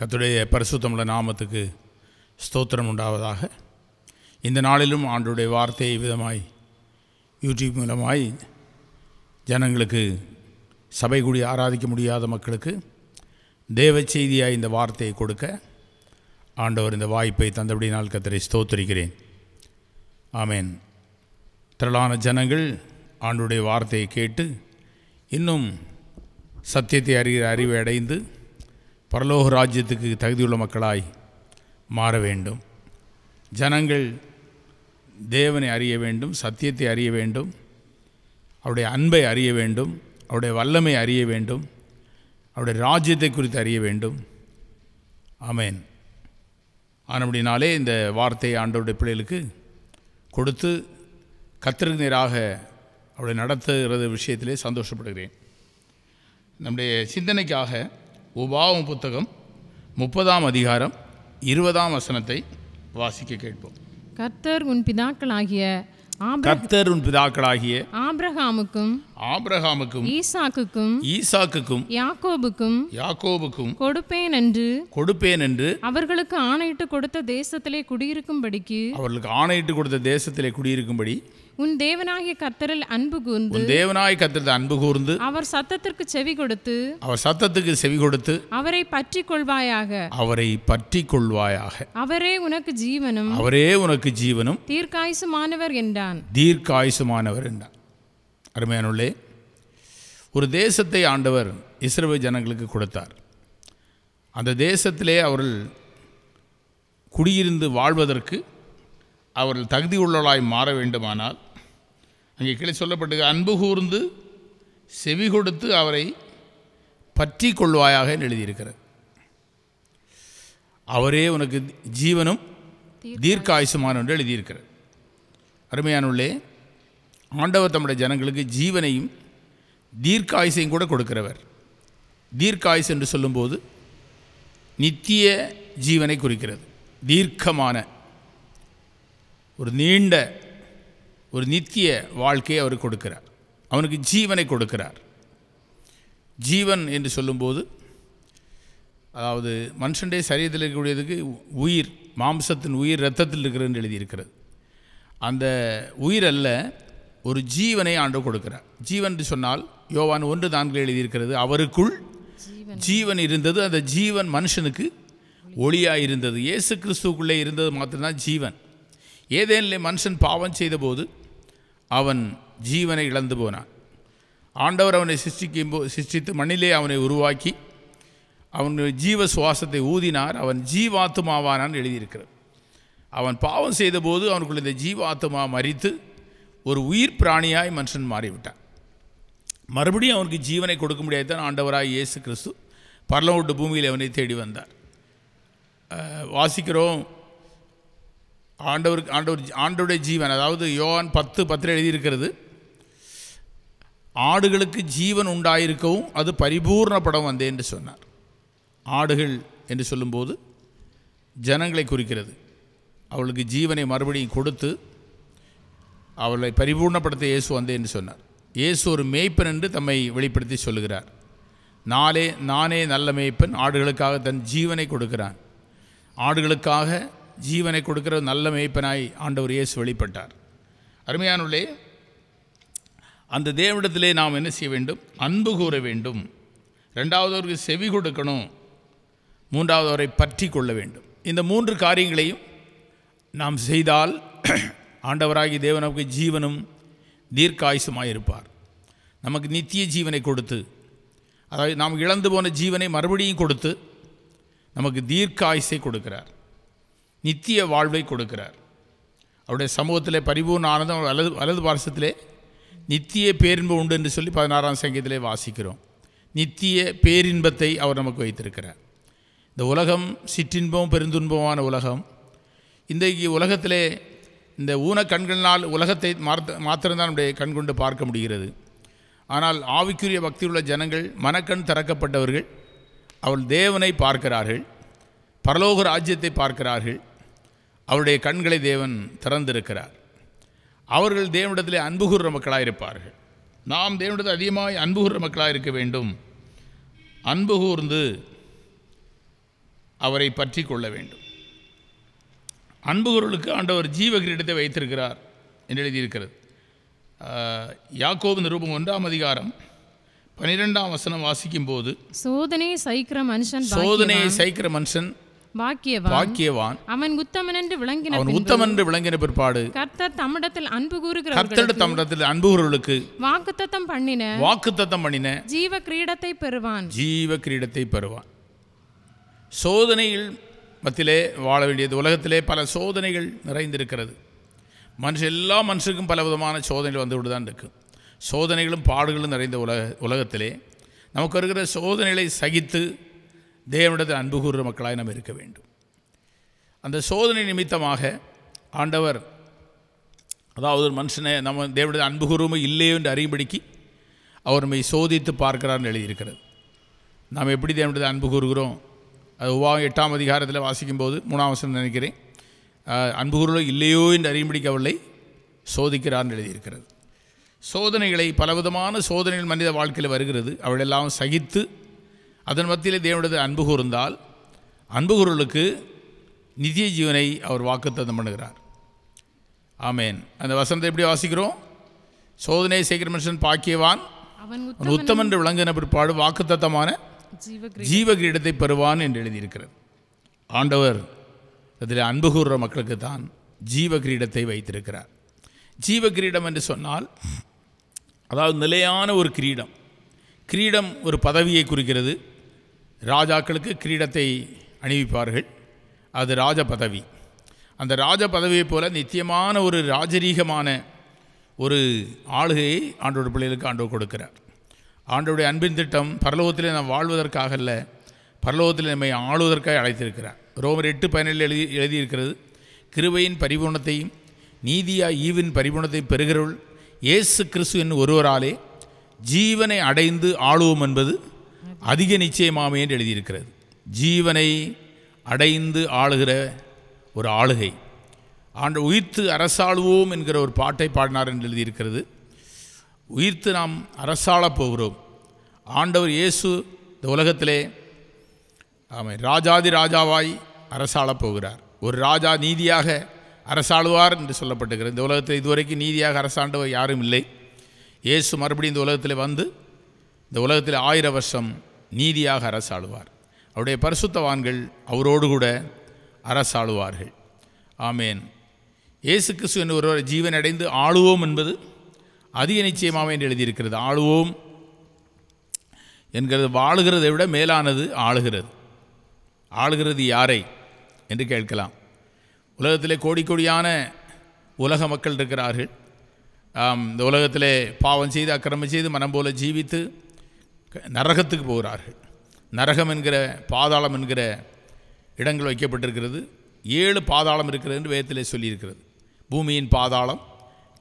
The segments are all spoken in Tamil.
கத்துடைய பரிசுத்தமுள்ள நாமத்துக்கு ஸ்தோத்திரம் உண்டாவதாக இந்த நாளிலும் ஆண்டுடைய வார்த்தையை விதமாய் யூடியூப் மூலமாய் ஜனங்களுக்கு சபை கூடி ஆராதிக்க முடியாத மக்களுக்கு தேவ செய்தியாக இந்த வார்த்தையை கொடுக்க ஆண்டவர் இந்த வாய்ப்பை தந்தபடி நாள் கத்தரை ஸ்தோத்தரிக்கிறேன் ஆமேன் திரளான ஜனங்கள் ஆண்டுடைய வார்த்தையை கேட்டு இன்னும் சத்தியத்தை அறிகிற அறிவை அடைந்து பரலோக ராஜ்யத்துக்கு தகுதியுள்ள மக்களாய் மாற வேண்டும் ஜனங்கள் தேவனை அறிய வேண்டும் சத்தியத்தை அறிய வேண்டும் அவருடைய அன்பை அறிய வேண்டும் அவருடைய வல்லமை அறிய வேண்டும் அவருடைய ராஜ்யத்தை குறித்து அறிய வேண்டும் ஆமேன் ஆனபடினாலே இந்த வார்த்தையை ஆண்டவருடைய பிள்ளைகளுக்கு கொடுத்து கத்திற்கு அவளை நடத்துகிறது விஷயத்திலே சந்தோஷப்படுகிறேன் நம்முடைய சிந்தனைக்காக உபாவம் புத்தகம் முப்பதாம் அதிகாரம் இருபதாம் வசனத்தை வாசிக்க கேட்போம் கர்த்தர் உன் பிதாக்களாகிய கர்த்தர் உன் பிதாக்களாகிய ஆபிரகாமுக்கும் ஆபிரகாமுக்கும் ஈசாக்குக்கும் ஈசாக்குக்கும் யாக்கோபுக்கும் யாக்கோபுக்கும் கொடுப்பேன் என்று கொடுப்பேன் என்று அவர்களுக்கு ஆணையிட்டு கொடுத்த தேசத்திலே குடியிருக்கும்படிக்கு அவர்களுக்கு ஆணையிட்டு கொடுத்த தேசத்திலே குடியிருக்கும்படி உன் தேவனாகிய கர்த்தரில் அன்பு கூர்ந்து உன் தேவனாய் கர்த்தரில் அன்பு கூர்ந்து அவர் சத்தத்திற்கு செவி கொடுத்து அவர் சத்தத்துக்கு செவி கொடுத்து அவரை பற்றி கொள்வாயாக அவரை பற்றி கொள்வாயாக அவரே உனக்கு ஜீவனும் அவரே உனக்கு ஜீவனும் தீர்க்காயுசுமானவர் என்றான் தீர்க்காயுசுமானவர் என்றான் அருமையானுள்ளே ஒரு தேசத்தை ஆண்டவர் இஸ்ரேல் ஜனங்களுக்கு கொடுத்தார் அந்த தேசத்திலே அவர்கள் குடியிருந்து வாழ்வதற்கு அவர்கள் தகுதியுள்ளவர்களாய் மாற வேண்டுமானால் அங்கே கீழே சொல்லப்பட்டு அன்பு கூர்ந்து செவி கொடுத்து அவரை பற்றி கொள்வாயாக எழுதியிருக்கிறார் அவரே உனக்கு ஜீவனும் தீர்க்காயுசுமான என்று எழுதியிருக்கிறார் அருமையானுள்ளே ஆண்டவர் தம்முடைய ஜனங்களுக்கு ஜீவனையும் தீர்க்க ஆயுசையும் கூட கொடுக்கிறவர் தீர்க்க ஆயுசு என்று சொல்லும்போது நித்திய ஜீவனை குறிக்கிறது தீர்க்கமான ஒரு நீண்ட ஒரு நித்திய வாழ்க்கையை அவர் கொடுக்கிறார் அவனுக்கு ஜீவனை கொடுக்கிறார் ஜீவன் என்று சொல்லும்போது அதாவது மனுஷனுடைய சரீரத்தில் இருக்கக்கூடியதுக்கு உயிர் மாம்சத்தின் உயிர் ரத்தத்தில் இருக்கிறதுன்னு எழுதியிருக்கிறது அந்த உயிர் அல்ல ஒரு ஜீவனை ஆண்டு கொடுக்கிறார் ஜீவன் என்று சொன்னால் யோவான் ஒன்று நான்கு எழுதியிருக்கிறது அவருக்குள் ஜீவன் இருந்தது அந்த ஜீவன் மனுஷனுக்கு ஒளியாக இருந்தது இயேசு கிறிஸ்துக்குள்ளே இருந்தது மாத்திரம்தான் ஜீவன் ஏதேனில் மனுஷன் பாவம் செய்தபோது அவன் ஜீவனை இழந்து போனான் ஆண்டவர் அவனை சிருஷ்டிக்கும் போ சிருஷ்டித்து மண்ணிலே அவனை உருவாக்கி அவனுடைய ஜீவ சுவாசத்தை ஊதினார் அவன் ஜீவாத்துமாவானான்னு எழுதியிருக்கிறது அவன் பாவம் செய்தபோது அவனுக்குள்ள இந்த ஜீவாத்மா மறித்து ஒரு உயிர் பிராணியாய் மனுஷன் மாறிவிட்டான் மறுபடியும் அவனுக்கு ஜீவனை கொடுக்க தான் ஆண்டவராய் இயேசு கிறிஸ்து பரலவுட்டு பூமியில் அவனை தேடி வந்தார் வாசிக்கிறோம் ஆண்டவருக்கு ஆண்டவர் ஆண்டவுடைய ஜீவன் அதாவது யோவான் பத்து பத்தில் எழுதியிருக்கிறது ஆடுகளுக்கு ஜீவன் உண்டாயிருக்கவும் அது படம் வந்தேன் என்று சொன்னார் ஆடுகள் என்று சொல்லும்போது ஜனங்களை குறிக்கிறது அவளுக்கு ஜீவனை மறுபடியும் கொடுத்து அவளை பரிபூர்ணப்படுத்த இயேசு வந்தேன் என்று சொன்னார் இயேசு ஒரு மேய்ப்பன் என்று தம்மை வெளிப்படுத்தி சொல்லுகிறார் நாளே நானே நல்ல மேய்ப்பன் ஆடுகளுக்காக தன் ஜீவனை கொடுக்கிறான் ஆடுகளுக்காக ஜீவனை கொடுக்கிற நல்ல மேய்ப்பனாய் ஆண்டவர் இயேசு வெளிப்பட்டார் அருமையானுள்ளே அந்த தேவனிடத்திலே நாம் என்ன செய்ய வேண்டும் அன்பு கூற வேண்டும் ரெண்டாவது அவருக்கு செவி கொடுக்கணும் மூன்றாவது அவரை பற்றி கொள்ள வேண்டும் இந்த மூன்று காரியங்களையும் நாம் செய்தால் ஆண்டவராகி தேவனுக்கு ஜீவனும் தீர்க்காயுசுமாக இருப்பார் நமக்கு நித்திய ஜீவனை கொடுத்து அதாவது நாம் இழந்து போன ஜீவனை மறுபடியும் கொடுத்து நமக்கு தீர்க்காயுசை கொடுக்கிறார் நித்திய வாழ்வை கொடுக்கிறார் அவருடைய சமூகத்தில் பரிபூர்ண ஆனந்தம் வலது வலது பாரசத்திலே நித்திய பேரின்பு உண்டு என்று சொல்லி பதினாறாம் சங்கீதத்திலே வாசிக்கிறோம் நித்திய பேரின்பத்தை அவர் நமக்கு வைத்திருக்கிறார் இந்த உலகம் சிற்றின்பம் பெருந்துன்பமான உலகம் இன்றைக்கு உலகத்திலே இந்த ஊன கண்களினால் உலகத்தை மாற்ற மாத்திரம்தான் நம்முடைய கண்கொண்டு பார்க்க முடிகிறது ஆனால் ஆவிக்குரிய பக்தி உள்ள ஜனங்கள் மனக்கண் திறக்கப்பட்டவர்கள் அவள் தேவனை பார்க்கிறார்கள் பரலோக ராஜ்யத்தை பார்க்கிறார்கள் அவருடைய கண்களை தேவன் திறந்திருக்கிறார் அவர்கள் தேவனிடத்திலே அன்பு கூறுற மக்களாக இருப்பார்கள் நாம் தேவனிடத்தில் அதிகமாக அன்பு கூறுற மக்களாக இருக்க வேண்டும் அன்பு கூர்ந்து அவரை பற்றி கொள்ள வேண்டும் அன்பு ஆண்டவர் ஜீவ கிரீடத்தை வைத்திருக்கிறார் என்று எழுதியிருக்கிறது யாக்கோவின் ரூபம் ஒன்றாம் அதிகாரம் பனிரெண்டாம் வசனம் வாசிக்கும் போது சோதனையை சைக்கிற மனுஷன் சோதனையை சைக்கிற மனுஷன் பாக்கியவான் பாக்கியவான் அவன் உத்தமன் என்று விளங்கின அவன் உத்தமன் என்று விளங்கின பிற்பாடு கர்த்தர் தம்மிடத்தில் அன்பு கூறுகிற கர்த்தர் தம்மிடத்தில் அன்பு கூறுவர்களுக்கு வாக்குத்தத்தம் பண்ணின வாக்குத்தத்தம் பண்ணின ஜீவ கிரீடத்தை பெறுவான் ஜீவ கிரீடத்தை பெறுவான் சோதனையில் மத்தியிலே வாழ வேண்டியது உலகத்திலே பல சோதனைகள் நிறைந்திருக்கிறது மனுஷன் எல்லா மனுஷருக்கும் பல விதமான சோதனைகள் வந்துவிட்டு தான் இருக்குது சோதனைகளும் பாடுகளும் நிறைந்த உலக உலகத்திலே நமக்கு வருகிற சோதனைகளை சகித்து தேவனிடத்தில் அன்பு கூறுகிற மக்களாய் நாம் இருக்க வேண்டும் அந்த சோதனை நிமித்தமாக ஆண்டவர் அதாவது ஒரு மனுஷனை நம்ம தேவனுடைய அன்பு கூறுமை இல்லையோ என்று அறியும்படிக்கு அவர் நம்மை சோதித்து பார்க்கிறார்னு எழுதியிருக்கிறது நாம் எப்படி தேவனுடைய அன்பு கூறுகிறோம் அது உபாவம் எட்டாம் அதிகாரத்தில் வாசிக்கும்போது மூணாம் வசனம் நினைக்கிறேன் அன்பு கூறுகளோ இல்லையோ என்று அறியும்படிக்கு அவளை சோதிக்கிறார்னு எழுதியிருக்கிறது சோதனைகளை பலவிதமான சோதனைகள் மனித வாழ்க்கையில் வருகிறது அவளெல்லாம் சகித்து அதன் மத்தியிலே தேவனது அன்பு கூர்ந்தால் அன்பு குரலுக்கு நித்திய ஜீவனை அவர் வாக்குத்தந்தம் பண்ணுகிறார் ஆமேன் அந்த வசனத்தை எப்படி வாசிக்கிறோம் சோதனை சேகர மனுஷன் பாக்கியவான் உத்தம் என்று விளங்கின பிற்பாடு வாக்குத்தத்தமான ஜீவகிரீடத்தை பெறுவான் என்று எழுதியிருக்கிறது ஆண்டவர் அதில் அன்பு கூறுற மக்களுக்கு தான் ஜீவ கிரீடத்தை வைத்திருக்கிறார் ஜீவ கிரீடம் என்று சொன்னால் அதாவது நிலையான ஒரு கிரீடம் கிரீடம் ஒரு பதவியை குறிக்கிறது ராஜாக்களுக்கு கிரீடத்தை அணிவிப்பார்கள் அது ராஜ பதவி அந்த ராஜ பதவியைப் போல நித்தியமான ஒரு ராஜரீகமான ஒரு ஆளுகையை ஆண்டோட பிள்ளைகளுக்கு ஆண்டவர் கொடுக்கிறார் ஆண்டோடைய அன்பின் திட்டம் பரலோகத்தில் நாம் வாழ்வதற்காக அல்ல பரலோகத்தில் நம்மை ஆளுவதற்காக அழைத்திருக்கிறார் ரோமர் எட்டு பயனில் எழுதி எழுதியிருக்கிறது கிருவையின் பரிபூர்ணத்தையும் நீதியா ஈவின் பரிபூர்ணத்தை பெறுகிறவள் இயேசு கிறிஸ்துவின் ஒருவராலே ஜீவனை அடைந்து ஆளுவோம் என்பது அதிக நிச்சயமாமே என்று எழுதியிருக்கிறது ஜீவனை அடைந்து ஆளுகிற ஒரு ஆளுகை ஆண்டு உயிர்த்து அரசாளுவோம் என்கிற ஒரு பாட்டை பாடினார் என்று எழுதியிருக்கிறது உயிர்த்து நாம் அரசாளப் போகிறோம் ஆண்டவர் இயேசு இந்த உலகத்திலே ஆமை ராஜாதி ராஜாவாய் அரசாளப் போகிறார் ஒரு ராஜா நீதியாக அரசாளுவார் என்று சொல்லப்பட்டுகிறது இந்த உலகத்தில் இதுவரைக்கும் நீதியாக அரசாண்டவர் யாரும் இல்லை இயேசு மறுபடியும் இந்த உலகத்தில் வந்து இந்த உலகத்தில் ஆயிர வருஷம் நீதியாக அரசாளுவார் அவருடைய பரிசுத்தவான்கள் அவரோடு கூட அரசாளுவார்கள் ஆமேன் இயேசு கிறிஸ்து என்று ஒருவர் ஜீவனடைந்து ஆளுவோம் என்பது அதிக நிச்சயமாக என்று எழுதியிருக்கிறது ஆளுவோம் என்கிறது வாழுகிறதை விட மேலானது ஆளுகிறது ஆளுகிறது யாரை என்று கேட்கலாம் உலகத்திலே கோடி கோடியான உலக மக்கள் இருக்கிறார்கள் இந்த உலகத்திலே பாவம் செய்து அக்கிரமம் செய்து மனம் போல ஜீவித்து நரகத்துக்கு போகிறார்கள் நரகம் என்கிற பாதாளம் என்கிற இடங்கள் வைக்கப்பட்டிருக்கிறது ஏழு பாதாளம் இருக்கிறது என்று வேதத்திலே சொல்லியிருக்கிறது பூமியின் பாதாளம்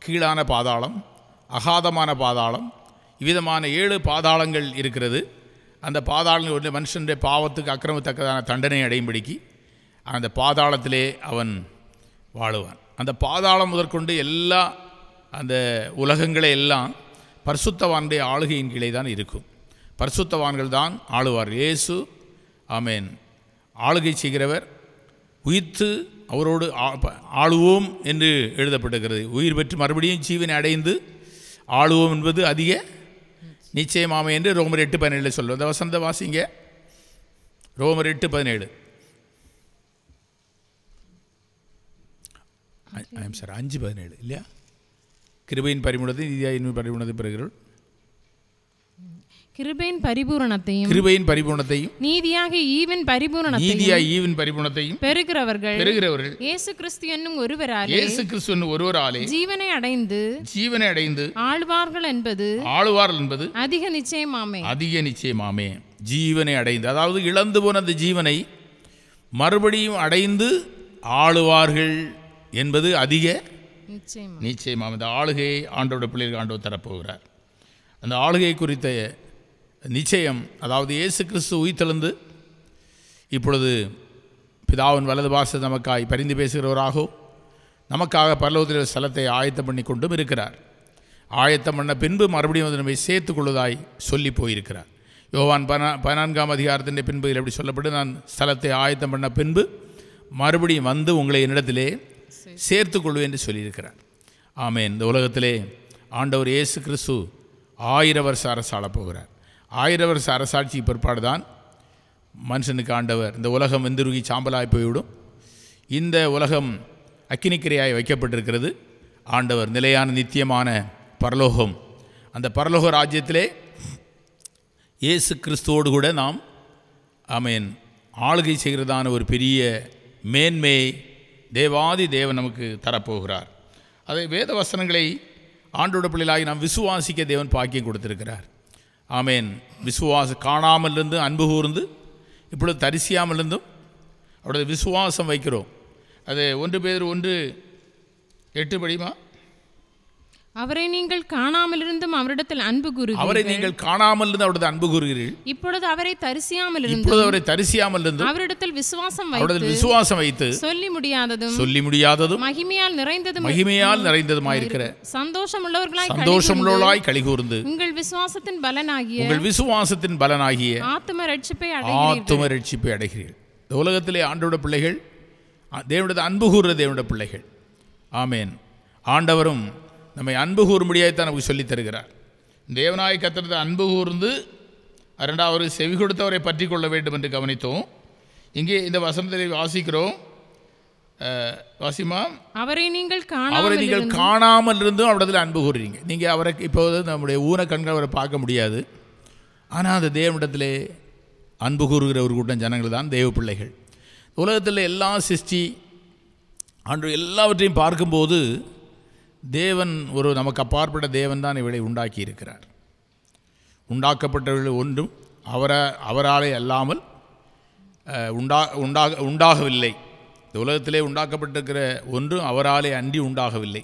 கீழான பாதாளம் அகாதமான பாதாளம் இவ்விதமான ஏழு பாதாளங்கள் இருக்கிறது அந்த பாதாளங்கள் ஒன்று மனுஷனுடைய பாவத்துக்கு அக்கிரமத்தக்கதான தண்டனை அடையும்படிக்கு அந்த பாதாளத்திலே அவன் வாழுவான் அந்த பாதாளம் முதற்கொண்டு எல்லா அந்த உலகங்களை எல்லாம் பரிசுத்தவானுடைய ஆளுகையின் கீழே தான் இருக்கும் பரிசுத்தவான்கள் தான் ஆளுவார் இயேசு ஆமேன் ஆளுகை செய்கிறவர் உயிர்த்து அவரோடு ஆளுவோம் என்று எழுதப்பட்டிருக்கிறது உயிர் பெற்று மறுபடியும் ஜீவனை அடைந்து ஆளுவோம் என்பது அதிக நிச்சயமாமை என்று ரோமர் எட்டு பதினேழு சொல்லுவோம் அந்த வசந்த வாசிங்க ரோமர் எட்டு பதினேழு சார் அஞ்சு பதினேழு இல்லையா கிருபையின் பரிமுடத்தை இந்தியா இன்னும் பரிமுனது பெறுகிறோம் கிருபையின் பரிபூரணத்தையும் கிருபையின் பரிபூரணத்தையும் நீதியாக ஈவின் பரிபூரணத்தையும் நீதியாக ஈவின் பரிபூரணத்தையும் பெறுகிறவர்கள் பெறுகிறவர்கள் இயேசு கிறிஸ்து என்னும் ஒருவராலே இயேசு கிறிஸ்து என்னும் ஒருவராலே ஜீவனை அடைந்து ஜீவனை அடைந்து ஆழ்வார்கள் என்பது ஆழ்வார்கள் என்பது அதிக நிச்சயமாமே அதிக நிச்சயமாமே ஜீவனை அடைந்து அதாவது இழந்து போன அந்த ஜீவனை மறுபடியும் அடைந்து ஆளுவார்கள் என்பது அதிக நிச்சயமாக இந்த ஆளுகையை ஆண்டோட பிள்ளைகள் ஆண்டோ தரப்போகிறார் அந்த ஆளுகை குறித்த நிச்சயம் அதாவது இயேசு கிறிஸ்து உயிர்த்தெழுந்து இப்பொழுது பிதாவின் வலது பாச நமக்காய் பரிந்து பேசுகிறவராகவும் நமக்காக பரலோகத்தில் ஸ்தலத்தை ஆயத்தம் பண்ணி கொண்டும் இருக்கிறார் ஆயத்தம் பண்ண பின்பு மறுபடியும் வந்து நம்மை சேர்த்து கொள்வதாய் சொல்லி போயிருக்கிறார் யோவான் பனா பதினான்காம் அதிகாரத்தின் பின்பு இதில் எப்படி சொல்லப்பட்டு நான் ஸ்தலத்தை ஆயத்தம் பண்ண பின்பு மறுபடியும் வந்து உங்களை என்னிடத்திலே சேர்த்து கொள்வேன் என்று சொல்லியிருக்கிறார் ஆமே இந்த உலகத்திலே ஆண்டவர் இயேசு கிறிஸ்து ஆயிரம் வருஷ அரசாள போகிறார் ஆயிர வருஷ அரசாட்சி பிற்பாடு தான் மனுஷனுக்கு ஆண்டவர் இந்த உலகம் வெந்துருகி சாம்பலாய் போய்விடும் இந்த உலகம் அக்கினிக்கிரையாய் வைக்கப்பட்டிருக்கிறது ஆண்டவர் நிலையான நித்தியமான பரலோகம் அந்த பரலோக ராஜ்யத்திலே இயேசு கிறிஸ்துவோடு கூட நாம் ஆமேன் ஆளுகை செய்கிறதான ஒரு பெரிய மேன்மையை தேவாதி தேவன் நமக்கு தரப்போகிறார் அதை வேத வசனங்களை ஆண்டோட பிள்ளைகளாகி நாம் விசுவாசிக்க தேவன் பாக்கியம் கொடுத்திருக்கிறார் ஆமேன் விசுவாச காணாமல் இருந்து அன்பு கூர்ந்து இப்பொழுது தரிசியாமல் இருந்தும் அவருடைய விசுவாசம் வைக்கிறோம் அது ஒன்று பேர் ஒன்று எட்டு படிமா அவரை நீங்கள் காணாமல் இருந்தும் அவரிடத்தில் அன்பு கூறு அவரை நீங்கள் காணாமல் இருந்து அவரது அன்பு கூறுகிறீர்கள் இப்பொழுது அவரை தரிசியாமல் இருந்து அவரை தரிசியாமல் இருந்து அவரிடத்தில் விசுவாசம் அவரது விசுவாசம் வைத்து சொல்லி முடியாததும் சொல்லி முடியாததும் மகிமையால் நிறைந்ததும் மகிமையால் நிறைந்ததுமாய் இருக்கிற சந்தோஷம் உள்ளவர்களாய் சந்தோஷம் உள்ளவர்களாய் கலிகூர்ந்து உங்கள் விசுவாசத்தின் பலனாகிய உங்கள் விசுவாசத்தின் பலனாகிய ஆத்தும ரட்சிப்பை ஆத்தும ரட்சிப்பை அடைகிறீர்கள் உலகத்திலே ஆண்டோட பிள்ளைகள் தேவனுடைய அன்பு கூறுற தேவனுடைய பிள்ளைகள் ஆமேன் ஆண்டவரும் நம்மை அன்பு கூறும்படியாகத்தான் நமக்கு சொல்லித் தருகிறார் தேவநாய கத்திரத்தை அன்பு கூர்ந்து இரண்டாவது செவி கொடுத்தவரை பற்றி கொள்ள வேண்டும் என்று கவனித்தோம் இங்கே இந்த வசனத்தை வாசிக்கிறோம் வாசிமா அவரை நீங்கள் அவரை நீங்கள் காணாமல் இருந்தும் அவரது அன்பு கூறுறீங்க நீங்கள் அவரை இப்போது நம்முடைய ஊன கண்கள் அவரை பார்க்க முடியாது ஆனால் அந்த தேவனிடத்தில் அன்பு கூறுகிற ஒரு கூட்டம் ஜனங்கள் தான் தேவ பிள்ளைகள் உலகத்தில் எல்லா சிருஷ்டி அன்று எல்லாவற்றையும் பார்க்கும்போது தேவன் ஒரு நமக்கு அப்பாற்பட்ட தேவன் தான் இவளை உண்டாக்கி இருக்கிறார் உண்டாக்கப்பட்டவர்கள் ஒன்றும் அவரை அவராலே அல்லாமல் உண்டா உண்டாக உண்டாகவில்லை இந்த உலகத்திலே உண்டாக்கப்பட்டிருக்கிற ஒன்றும் அவராலே அன்றி உண்டாகவில்லை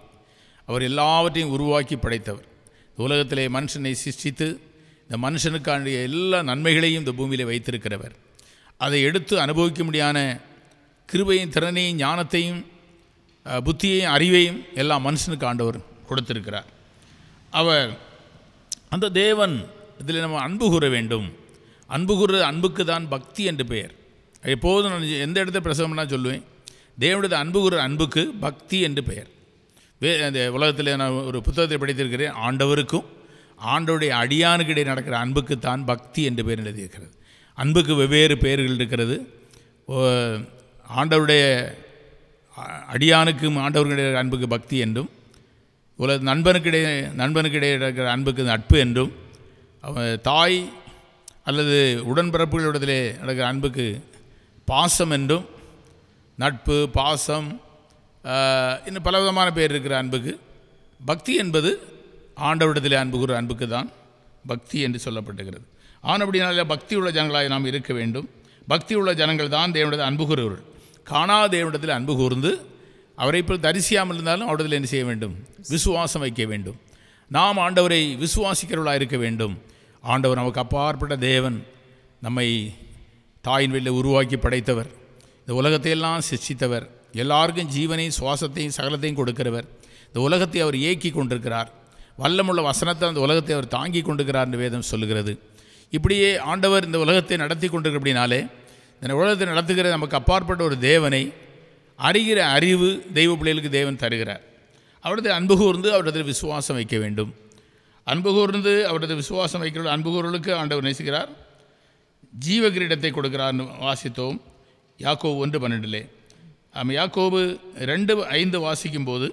அவர் எல்லாவற்றையும் உருவாக்கி படைத்தவர் இந்த உலகத்திலே மனுஷனை சிஷ்டித்து இந்த மனுஷனுக்காண்டிய எல்லா நன்மைகளையும் இந்த பூமியில் வைத்திருக்கிறவர் அதை எடுத்து அனுபவிக்க முடியான கிருபையும் திறனையும் ஞானத்தையும் புத்தியையும் அறிவையும் எல்லா மனுஷனுக்கு ஆண்டவர் கொடுத்திருக்கிறார் அவர் அந்த தேவன் இதில் நம்ம அன்பு கூற வேண்டும் அன்பு கூற அன்புக்கு தான் பக்தி என்று பெயர் எப்போதும் நான் எந்த இடத்துல பிரசவம்னா சொல்லுவேன் தேவனுடைய அன்பு கூற அன்புக்கு பக்தி என்று பெயர் வே அந்த உலகத்தில் நான் ஒரு புத்தகத்தை படித்திருக்கிறேன் ஆண்டவருக்கும் ஆண்டோடைய அடியானுக்கு இடையே நடக்கிற அன்புக்கு தான் பக்தி என்று பெயர் எழுதியிருக்கிறது அன்புக்கு வெவ்வேறு பெயர்கள் இருக்கிறது ஆண்டவருடைய அடியானுக்கும் ஆண்டவர்களிடையே அன்புக்கு பக்தி என்றும் உலக நண்பனுக்கிடையே நண்பனுக்கிடையே இருக்கிற அன்புக்கு நட்பு என்றும் தாய் அல்லது உடன்பிறப்புகளிடத்திலே நடக்கிற அன்புக்கு பாசம் என்றும் நட்பு பாசம் இன்னும் பல விதமான பேர் இருக்கிற அன்புக்கு பக்தி என்பது ஆண்டவரிடத்திலே அன்புகிற அன்புக்கு தான் பக்தி என்று சொல்லப்பட்டுகிறது ஆனப்படினால பக்தி உள்ள ஜனங்களாக நாம் இருக்க வேண்டும் பக்தி உள்ள ஜனங்கள் தான் தேவனது அன்புகிறவர்கள் காணாத தேவனிடத்தில் அன்பு கூர்ந்து அவரை இப்போ தரிசியாமல் இருந்தாலும் அவரிடத்தில் என்ன செய்ய வேண்டும் விசுவாசம் வைக்க வேண்டும் நாம் ஆண்டவரை விசுவாசிக்கிறவர்களாக இருக்க வேண்டும் ஆண்டவர் நமக்கு அப்பாற்பட்ட தேவன் நம்மை தாயின் வெளியில் உருவாக்கி படைத்தவர் இந்த உலகத்தையெல்லாம் சிச்சித்தவர் எல்லாருக்கும் ஜீவனையும் சுவாசத்தையும் சகலத்தையும் கொடுக்கிறவர் இந்த உலகத்தை அவர் இயக்கி கொண்டிருக்கிறார் வல்லமுள்ள வசனத்தை அந்த உலகத்தை அவர் தாங்கி கொண்டிருக்கிறார் என்று வேதம் சொல்லுகிறது இப்படியே ஆண்டவர் இந்த உலகத்தை நடத்தி கொண்டிருக்கிறபடினாலே இந்த உலகத்தை நடத்துகிற நமக்கு அப்பாற்பட்ட ஒரு தேவனை அறிகிற அறிவு தெய்வ பிள்ளைகளுக்கு தேவன் தருகிறார் அவரது அன்பு கூர்ந்து அவரது விசுவாசம் வைக்க வேண்டும் அன்பு கூர்ந்து அவரது விசுவாசம் வைக்கிற அன்பு கூறலுக்கு ஆண்டவர் நேசிக்கிறார் ஜீவ கிரீடத்தை கொடுக்கிறார்னு வாசித்தோம் யாக்கோவ் ஒன்று பன்னெண்டுலே ஆமாம் யாக்கோவு ரெண்டு ஐந்து வாசிக்கும்போது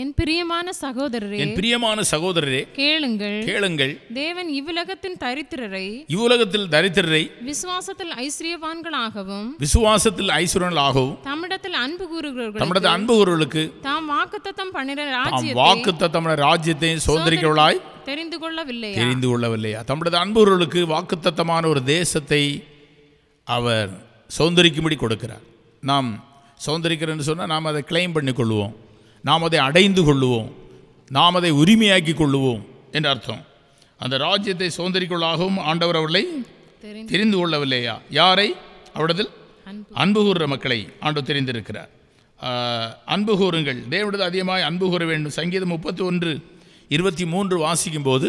என் பிரியமான சகோதரரே என் பிரியமான சகோதரரே கேளுங்கள் கேளுங்கள் தேவன் இவ்வுலகத்தின் தரித்திரரை இவ்வுலகத்தில் தரித்திரரை விசுவாசத்தில் ஐஸ்வரியவான்களாகவும் விசுவாசத்தில் ஐஸ்வரனாகவும் தமிழத்தில் அன்பு கூறுகிறவர்கள் தமிழத்தில் அன்பு கூறுகளுக்கு தாம் வாக்குத்தத்தம் பண்ணின ராஜ்யத்தை வாக்குத்தத்தம் ராஜ்யத்தை சோதரிக்கவளாய் தெரிந்து கொள்ளவில்லை தெரிந்து கொள்ளவில்லையா தமிழது அன்புகளுக்கு வாக்குத்தத்தமான ஒரு தேசத்தை அவர் சௌந்தரிக்கும்படி கொடுக்கிறார் நாம் சௌந்தரிக்கிறேன்னு சொன்னால் நாம் அதை கிளைம் பண்ணி கொள்வோம் நாம் அதை அடைந்து கொள்ளுவோம் நாம் அதை உரிமையாக்கி கொள்ளுவோம் என்று அர்த்தம் அந்த ராஜ்யத்தை சுதந்திரிக்குள்ளாகவும் ஆண்டவர் அவர்களை தெரிந்து கொள்ளவில்லையா யாரை அவரிடத்தில் அன்பு கூறுற மக்களை ஆண்டு தெரிந்திருக்கிறார் அன்பு கூறுங்கள் தேவனது அதிகமாக அன்பு கூற வேண்டும் சங்கீதம் முப்பத்தி ஒன்று இருபத்தி மூன்று வாசிக்கும் போது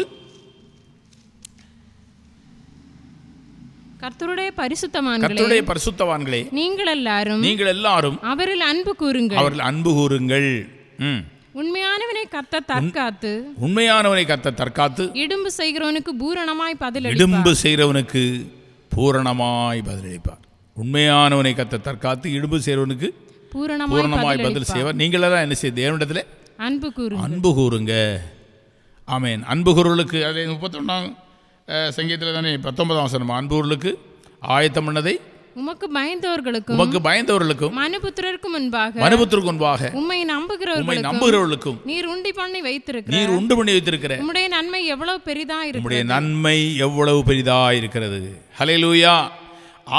கர்த்தருடைய பரிசுத்தவான்களே பரிசுத்தவான்களே நீங்கள் எல்லாரும் நீங்கள் எல்லாரும் அவரில் அன்பு கூறுங்கள் அவர்கள் அன்பு கூறுங்கள் உண்மையானவனை கர்த்த தற்காத்து உண்மையானவனை கத்த தற்காத்து இடும்பு செய்கிறவனுக்கு பூரணமாய் பதில் இடும்பு செய்கிறவனுக்கு பூரணமாய் பதிலளிப்பார் உண்மையானவனை கத்த தற்காத்து இடும்பு செய்கிறவனுக்கு பூரணமாய் பதில் செய்வார் நீங்களே தான் என்ன செய்யுது தேவனிடத்தில் அன்பு கூறு அன்பு கூறுங்க ஆமேன் அன்பு கூறுகளுக்கு அதே முப்பத்தொன்னாம் சங்கீதத்தில் தானே பத்தொன்பதாம் வசனம் அன்பு கூறுகளுக்கு ஆயத்தம் பண்ணதை உமக்கு பயந்தவர்களுக்கும் உமக்கு பயந்தவர்களுக்கும் மனுபுத்திரருக்கு முன்பாக மனுபுத்திரருக்கு முன்பாக உம்மை நம்புகிறவர்களுக்கும் உம்மை நம்புகிறவர்களுக்கும் நீர் உண்டி பண்ணி வைத்திருக்கிற நீர் உண்டு பண்ணி வைத்திருக்கிற உம்முடைய நன்மை எவ்வளவு பெரிதா இருக்கு உம்முடைய நன்மை எவ்வளவு பெரிதா இருக்கிறது ஹalleluya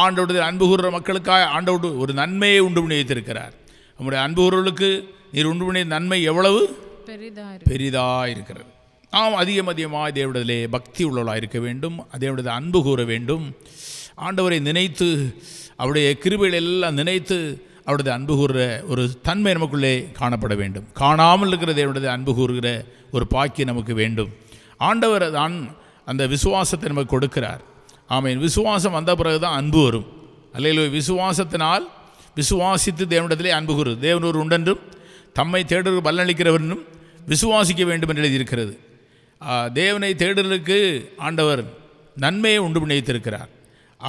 ஆண்டவருடைய அன்பு கூறுற மக்களுக்காக ஆண்டவர் ஒரு நன்மையை உண்டு பண்ணி வைத்திருக்கிறார் உம்முடைய அன்பு அன்புகர்களுக்கு நீர் உண்டு பண்ணிய நன்மை எவ்வளவு பெரிதா இருக்கிறது நாம் அதிகம் அதிகமாக தேவடத்திலே பக்தி உள்ளவளாக இருக்க வேண்டும் தேவனது அன்பு கூற வேண்டும் ஆண்டவரை நினைத்து அவருடைய கிருபைகள் எல்லாம் நினைத்து அவருடைய அன்பு கூறுகிற ஒரு தன்மை நமக்குள்ளே காணப்பட வேண்டும் காணாமல் இருக்கிறது தேவனுடைய அன்பு கூறுகிற ஒரு பாக்கி நமக்கு வேண்டும் ஆண்டவர் தான் அந்த விசுவாசத்தை நமக்கு கொடுக்கிறார் ஆமாம் விசுவாசம் வந்த பிறகு தான் அன்பு வரும் அல்ல விசுவாசத்தினால் விசுவாசித்து தேவனிடத்திலே அன்பு கூறு தேவனூர் உண்டென்றும் தம்மை தேடுவது பலனளிக்கிறவனும் விசுவாசிக்க வேண்டும் என்று எழுதியிருக்கிறது தேவனை தேடுதலுக்கு ஆண்டவர் நன்மையை உண்டு பண்ணித்திருக்கிறார்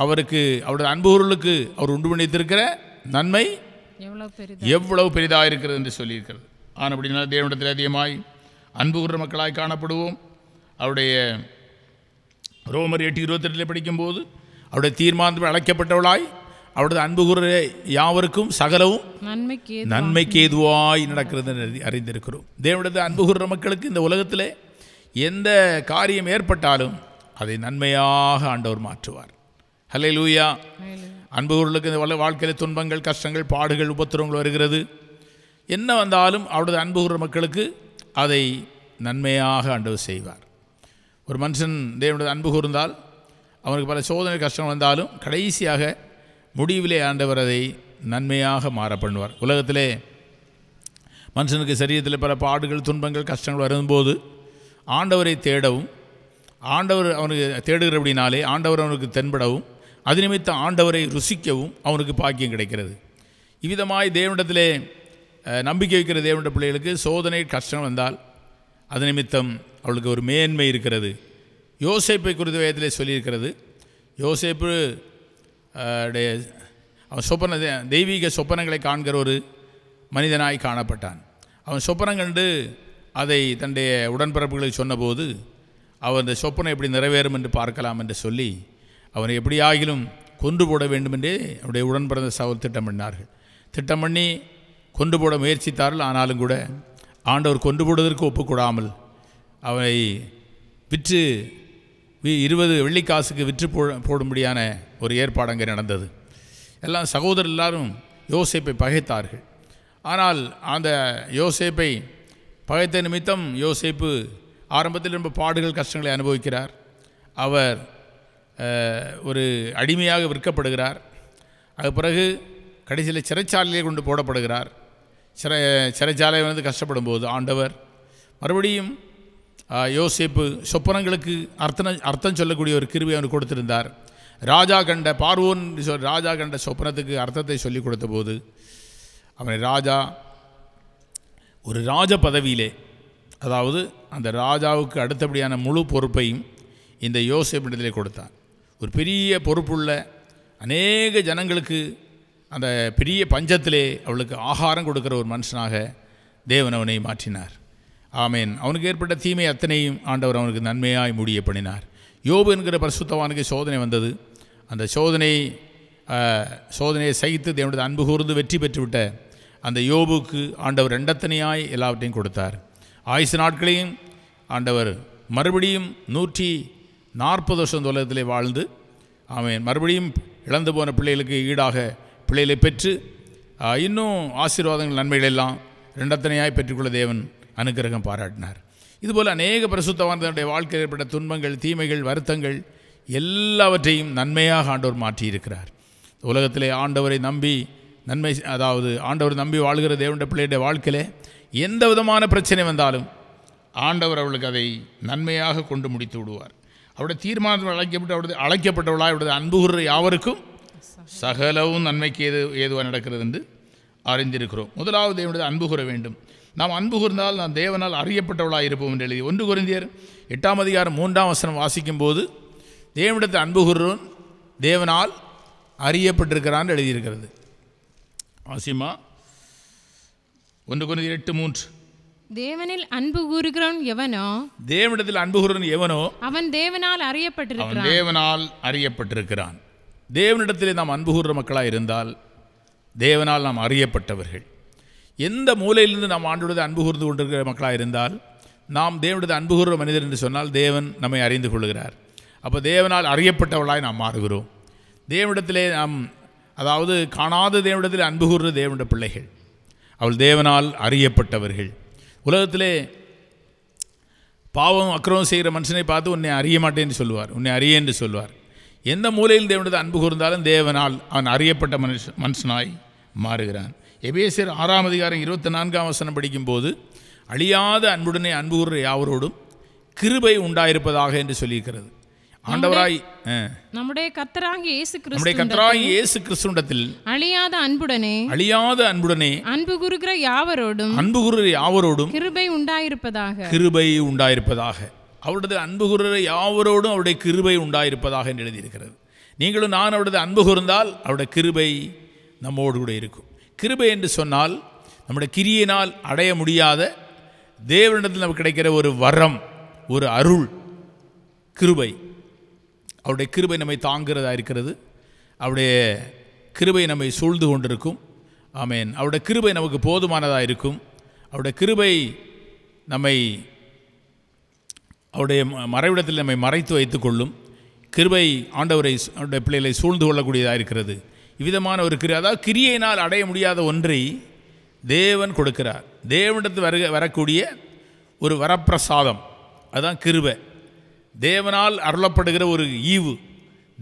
அவருக்கு அவருடைய அன்புகளுக்கு அவர் உண்டு பண்ணித்திருக்கிற நன்மை எவ்வளவு பெரிதாக இருக்கிறது என்று சொல்லியிருக்கிறது ஆனால் அப்படின்னா தேவனிடத்தில் அதிகமாய் அன்பு கூற மக்களாய் காணப்படுவோம் அவருடைய ரோமர் எட்டு இருபத்தெட்டில் படிக்கும்போது அவருடைய தீர்மானத்தில் அழைக்கப்பட்டவளாய் அவரது அன்பு குரு யாவருக்கும் சகலவும் நன்மைக்கு ஏதுவாய் நடக்கிறது அறிந்திருக்கிறோம் தேவனது அன்பு கூறுற மக்களுக்கு இந்த உலகத்தில் எந்த காரியம் ஏற்பட்டாலும் அதை நன்மையாக ஆண்டவர் மாற்றுவார் ஹலே லூயா அன்புகளுக்கு இந்த வாழ்க்கையில் துன்பங்கள் கஷ்டங்கள் பாடுகள் உபத்திரங்கள் வருகிறது என்ன வந்தாலும் அவரது அன்புகிற மக்களுக்கு அதை நன்மையாக ஆண்டவர் செய்வார் ஒரு மனுஷன் தேவனது அன்பு கூர்ந்தால் அவனுக்கு பல சோதனை கஷ்டங்கள் வந்தாலும் கடைசியாக முடிவிலே ஆண்டவர் அதை நன்மையாக மாற பண்ணுவார் உலகத்திலே மனுஷனுக்கு சரீரத்தில் பல பாடுகள் துன்பங்கள் கஷ்டங்கள் வரும்போது ஆண்டவரை தேடவும் ஆண்டவர் அவனுக்கு தேடுகிற அப்படின்னாலே ஆண்டவர் அவனுக்கு தென்படவும் அது நிமித்தம் ஆண்டவரை ருசிக்கவும் அவனுக்கு பாக்கியம் கிடைக்கிறது இவ்விதமாய் தேவனிடத்திலே நம்பிக்கை வைக்கிற தேவனுடைய பிள்ளைகளுக்கு சோதனை கஷ்டம் வந்தால் அது நிமித்தம் அவளுக்கு ஒரு மேன்மை இருக்கிறது யோசேப்பை குறித்த வயதில் சொல்லியிருக்கிறது யோசேப்பு அவன் சொப்பன தெய்வீக சொப்பனங்களை காண்கிற ஒரு மனிதனாய் காணப்பட்டான் அவன் சொப்பனம் கண்டு அதை தன்னுடைய உடன்பிறப்புகளை சொன்னபோது அவன் இந்த சொப்பனை எப்படி நிறைவேறும் என்று பார்க்கலாம் என்று சொல்லி அவனை எப்படியாகிலும் கொன்று போட வேண்டுமென்றே அவருடைய உடன்பிறந்த சகோல் திட்டம் பண்ணார்கள் திட்டம் பண்ணி கொண்டு போட முயற்சித்தார்கள் ஆனாலும் கூட ஆண்டவர் கொண்டு போடுவதற்கு ஒப்புக்கூடாமல் அவனை விற்று இருபது வெள்ளிக்காசுக்கு விற்று போ போடும்படியான ஒரு ஏற்பாடு அங்கே நடந்தது எல்லாம் சகோதரர் எல்லாரும் யோசிப்பை பகைத்தார்கள் ஆனால் அந்த யோசேப்பை பகைத்த நிமித்தம் யோசேப்பு ஆரம்பத்தில் ரொம்ப பாடுகள் கஷ்டங்களை அனுபவிக்கிறார் அவர் ஒரு அடிமையாக விற்கப்படுகிறார் அது பிறகு கடைசியில் சிறைச்சாலையிலே கொண்டு போடப்படுகிறார் சிறை சிறைச்சாலை வந்து கஷ்டப்படும் போது ஆண்டவர் மறுபடியும் யோசிப்பு சொப்பனங்களுக்கு அர்த்தம் அர்த்தம் சொல்லக்கூடிய ஒரு கிருவி அவர் கொடுத்திருந்தார் ராஜா கண்ட பார்வோன் சொல் ராஜா கண்ட சொப்பனத்துக்கு அர்த்தத்தை சொல்லி கொடுத்த போது அவனை ராஜா ஒரு ராஜ பதவியிலே அதாவது அந்த ராஜாவுக்கு அடுத்தபடியான முழு பொறுப்பையும் இந்த யோசிப்பிடத்திலே கொடுத்தான் ஒரு பெரிய பொறுப்புள்ள அநேக ஜனங்களுக்கு அந்த பெரிய பஞ்சத்திலே அவளுக்கு ஆகாரம் கொடுக்குற ஒரு மனுஷனாக தேவன் அவனை மாற்றினார் ஆமேன் அவனுக்கு ஏற்பட்ட தீமை அத்தனையும் ஆண்டவர் அவனுக்கு நன்மையாய் முடிய பண்ணினார் யோபு என்கிற பரிசுத்தவானுக்கு சோதனை வந்தது அந்த சோதனை சோதனையை சகித்து தேவனுடைய அன்பு கூர்ந்து வெற்றி பெற்றுவிட்ட அந்த யோபுக்கு ஆண்டவர் ரெண்டத்தனையாய் எல்லாவற்றையும் கொடுத்தார் ஆயுசு நாட்களையும் ஆண்டவர் மறுபடியும் நூற்றி நாற்பது வருஷம் உலகத்திலே வாழ்ந்து அவன் மறுபடியும் இழந்து போன பிள்ளைகளுக்கு ஈடாக பிள்ளைகளை பெற்று இன்னும் ஆசீர்வாதங்கள் நன்மைகள் எல்லாம் ரெண்டத்தனையாய் பெற்றுக்கொள்ள தேவன் அனுகிரகம் பாராட்டினார் இதுபோல் அநேக பிரசுத்தவான்தனுடைய வாழ்க்கையில் ஏற்பட்ட துன்பங்கள் தீமைகள் வருத்தங்கள் எல்லாவற்றையும் நன்மையாக ஆண்டவர் மாற்றியிருக்கிறார் உலகத்திலே ஆண்டவரை நம்பி நன்மை அதாவது ஆண்டவர் நம்பி வாழ்கிற தேவண்ட பிள்ளையுடைய வாழ்க்கையில் எந்த விதமான பிரச்சனை வந்தாலும் ஆண்டவர் அவர்களுக்கு அதை நன்மையாக கொண்டு முடித்து விடுவார் அவருடைய தீர்மானத்தில் அழைக்கப்பட்டு அவருடைய അழைക്കപ്പെട്ടവളായ அவருடைய അൻപുഹുറ யாவருக்கும் சகலவும் நன்மைக்கு ஏது ஏதுவாக நடக்கிறது என்று அறிந்திருக்கிறோம் முதலாவது தேவனுடைய அன்பு கூற வேண்டும் நாம் அன்பு கூர்ந்தால் நாம் தேவனால் அறியப்பட்டவளாக இருப்போம் என்று எழுதி ஒன்று குறைந்தியர் எட்டாம் அதிகாரம் மூன்றாம் வசனம் வாசிக்கும் போது தேவனிடத்தை அன்பு தேவனால் அறியப்பட்டிருக்கிறான் எழுதியிருக்கிறது வாசிமா ஒன்று குறைந்தியர் எட்டு மூன்று தேவனில் அன்பு கூறுகிறவன் எவனோ தேவனிடத்தில் அன்பு கூறுவன் எவனோ அவன் தேவனால் அறியப்பட்டிருக்கிறான் தேவனால் அறியப்பட்டிருக்கிறான் தேவனிடத்தில் நாம் அன்பு கூறுற மக்களாக இருந்தால் தேவனால் நாம் அறியப்பட்டவர்கள் எந்த மூலையிலிருந்து நாம் ஆண்டோடு அன்பு கூர்ந்து கொண்டிருக்கிற மக்களாக இருந்தால் நாம் தேவனோட அன்பு கூறுற மனிதர் என்று சொன்னால் தேவன் நம்மை அறிந்து கொள்கிறார் அப்போ தேவனால் அறியப்பட்டவர்களாய் நாம் மாறுகிறோம் தேவனிடத்திலே நாம் அதாவது காணாத தேவனிடத்தில் அன்பு கூறுற தேவனுடைய பிள்ளைகள் அவள் தேவனால் அறியப்பட்டவர்கள் உலகத்திலே பாவம் அக்கிரமம் செய்கிற மனுஷனை பார்த்து உன்னை அறிய மாட்டேன்னு சொல்லுவார் உன்னை அறிய என்று சொல்லுவார் எந்த மூலையில் தேவனது அன்பு கூர்ந்தாலும் தேவனால் அவன் அறியப்பட்ட மனுஷ மனுஷனாய் மாறுகிறான் எபேசியர் ஆறாம் அதிகாரம் இருபத்தி நான்காம் வசனம் படிக்கும்போது அழியாத அன்புடனே அன்பு கூறுகிற யாவரோடும் கிருபை உண்டாயிருப்பதாக என்று சொல்லியிருக்கிறது ஆண்டவராய் നമ്മുടെ കർത്തരായ യേശു ക്രിസ്തു നമ്മുടെ കർത്തരായ യേശു கிறிஸ்துண்டத்தில் அழியாத அன்புடனே அழியாத அன்புடனே அன்பு കുറുകിற யாவரோடும் அன்பு குருகிற யாவரோடும் கிருபை உண்டாயிருப்பதாக கிருபை உண்டாயிருப்பதாக அவருடைய அன்பு குருகிற யாவரோடும் அவருடைய கிருபை உண்டாயிருப்பதாக என்று எழுதியிருக்கிறது நீங்களும் நான் அவருடைய அன்பு கூர்ந்தால் அவருடைய கிருபை நம்மோடு கூட இருக்கும் கிருபை என்று சொன்னால் நம்முடைய கிரியினால் அடைய முடியாத தேவனிடத்தில் நமக்கு கிடைக்கிற ஒரு வரம் ஒரு அருள் கிருபை அவருடைய கிருபை நம்மை தாங்கிறதா இருக்கிறது அவருடைய கிருபை நம்மை சூழ்ந்து கொண்டிருக்கும் ஆமேன் அவருடைய கிருபை நமக்கு போதுமானதாக இருக்கும் அவருடைய கிருபை நம்மை அவருடைய மறைவிடத்தில் நம்மை மறைத்து வைத்துக்கொள்ளும் கிருபை ஆண்டவரை அவருடைய பிள்ளைகளை சூழ்ந்து கொள்ளக்கூடியதாக இருக்கிறது இவ்விதமான ஒரு கிரு அதாவது கிரியையினால் அடைய முடியாத ஒன்றை தேவன் கொடுக்கிறார் தேவனிடத்து வர வரக்கூடிய ஒரு வரப்பிரசாதம் அதுதான் கிருபை தேவனால் அருளப்படுகிற ஒரு ஈவு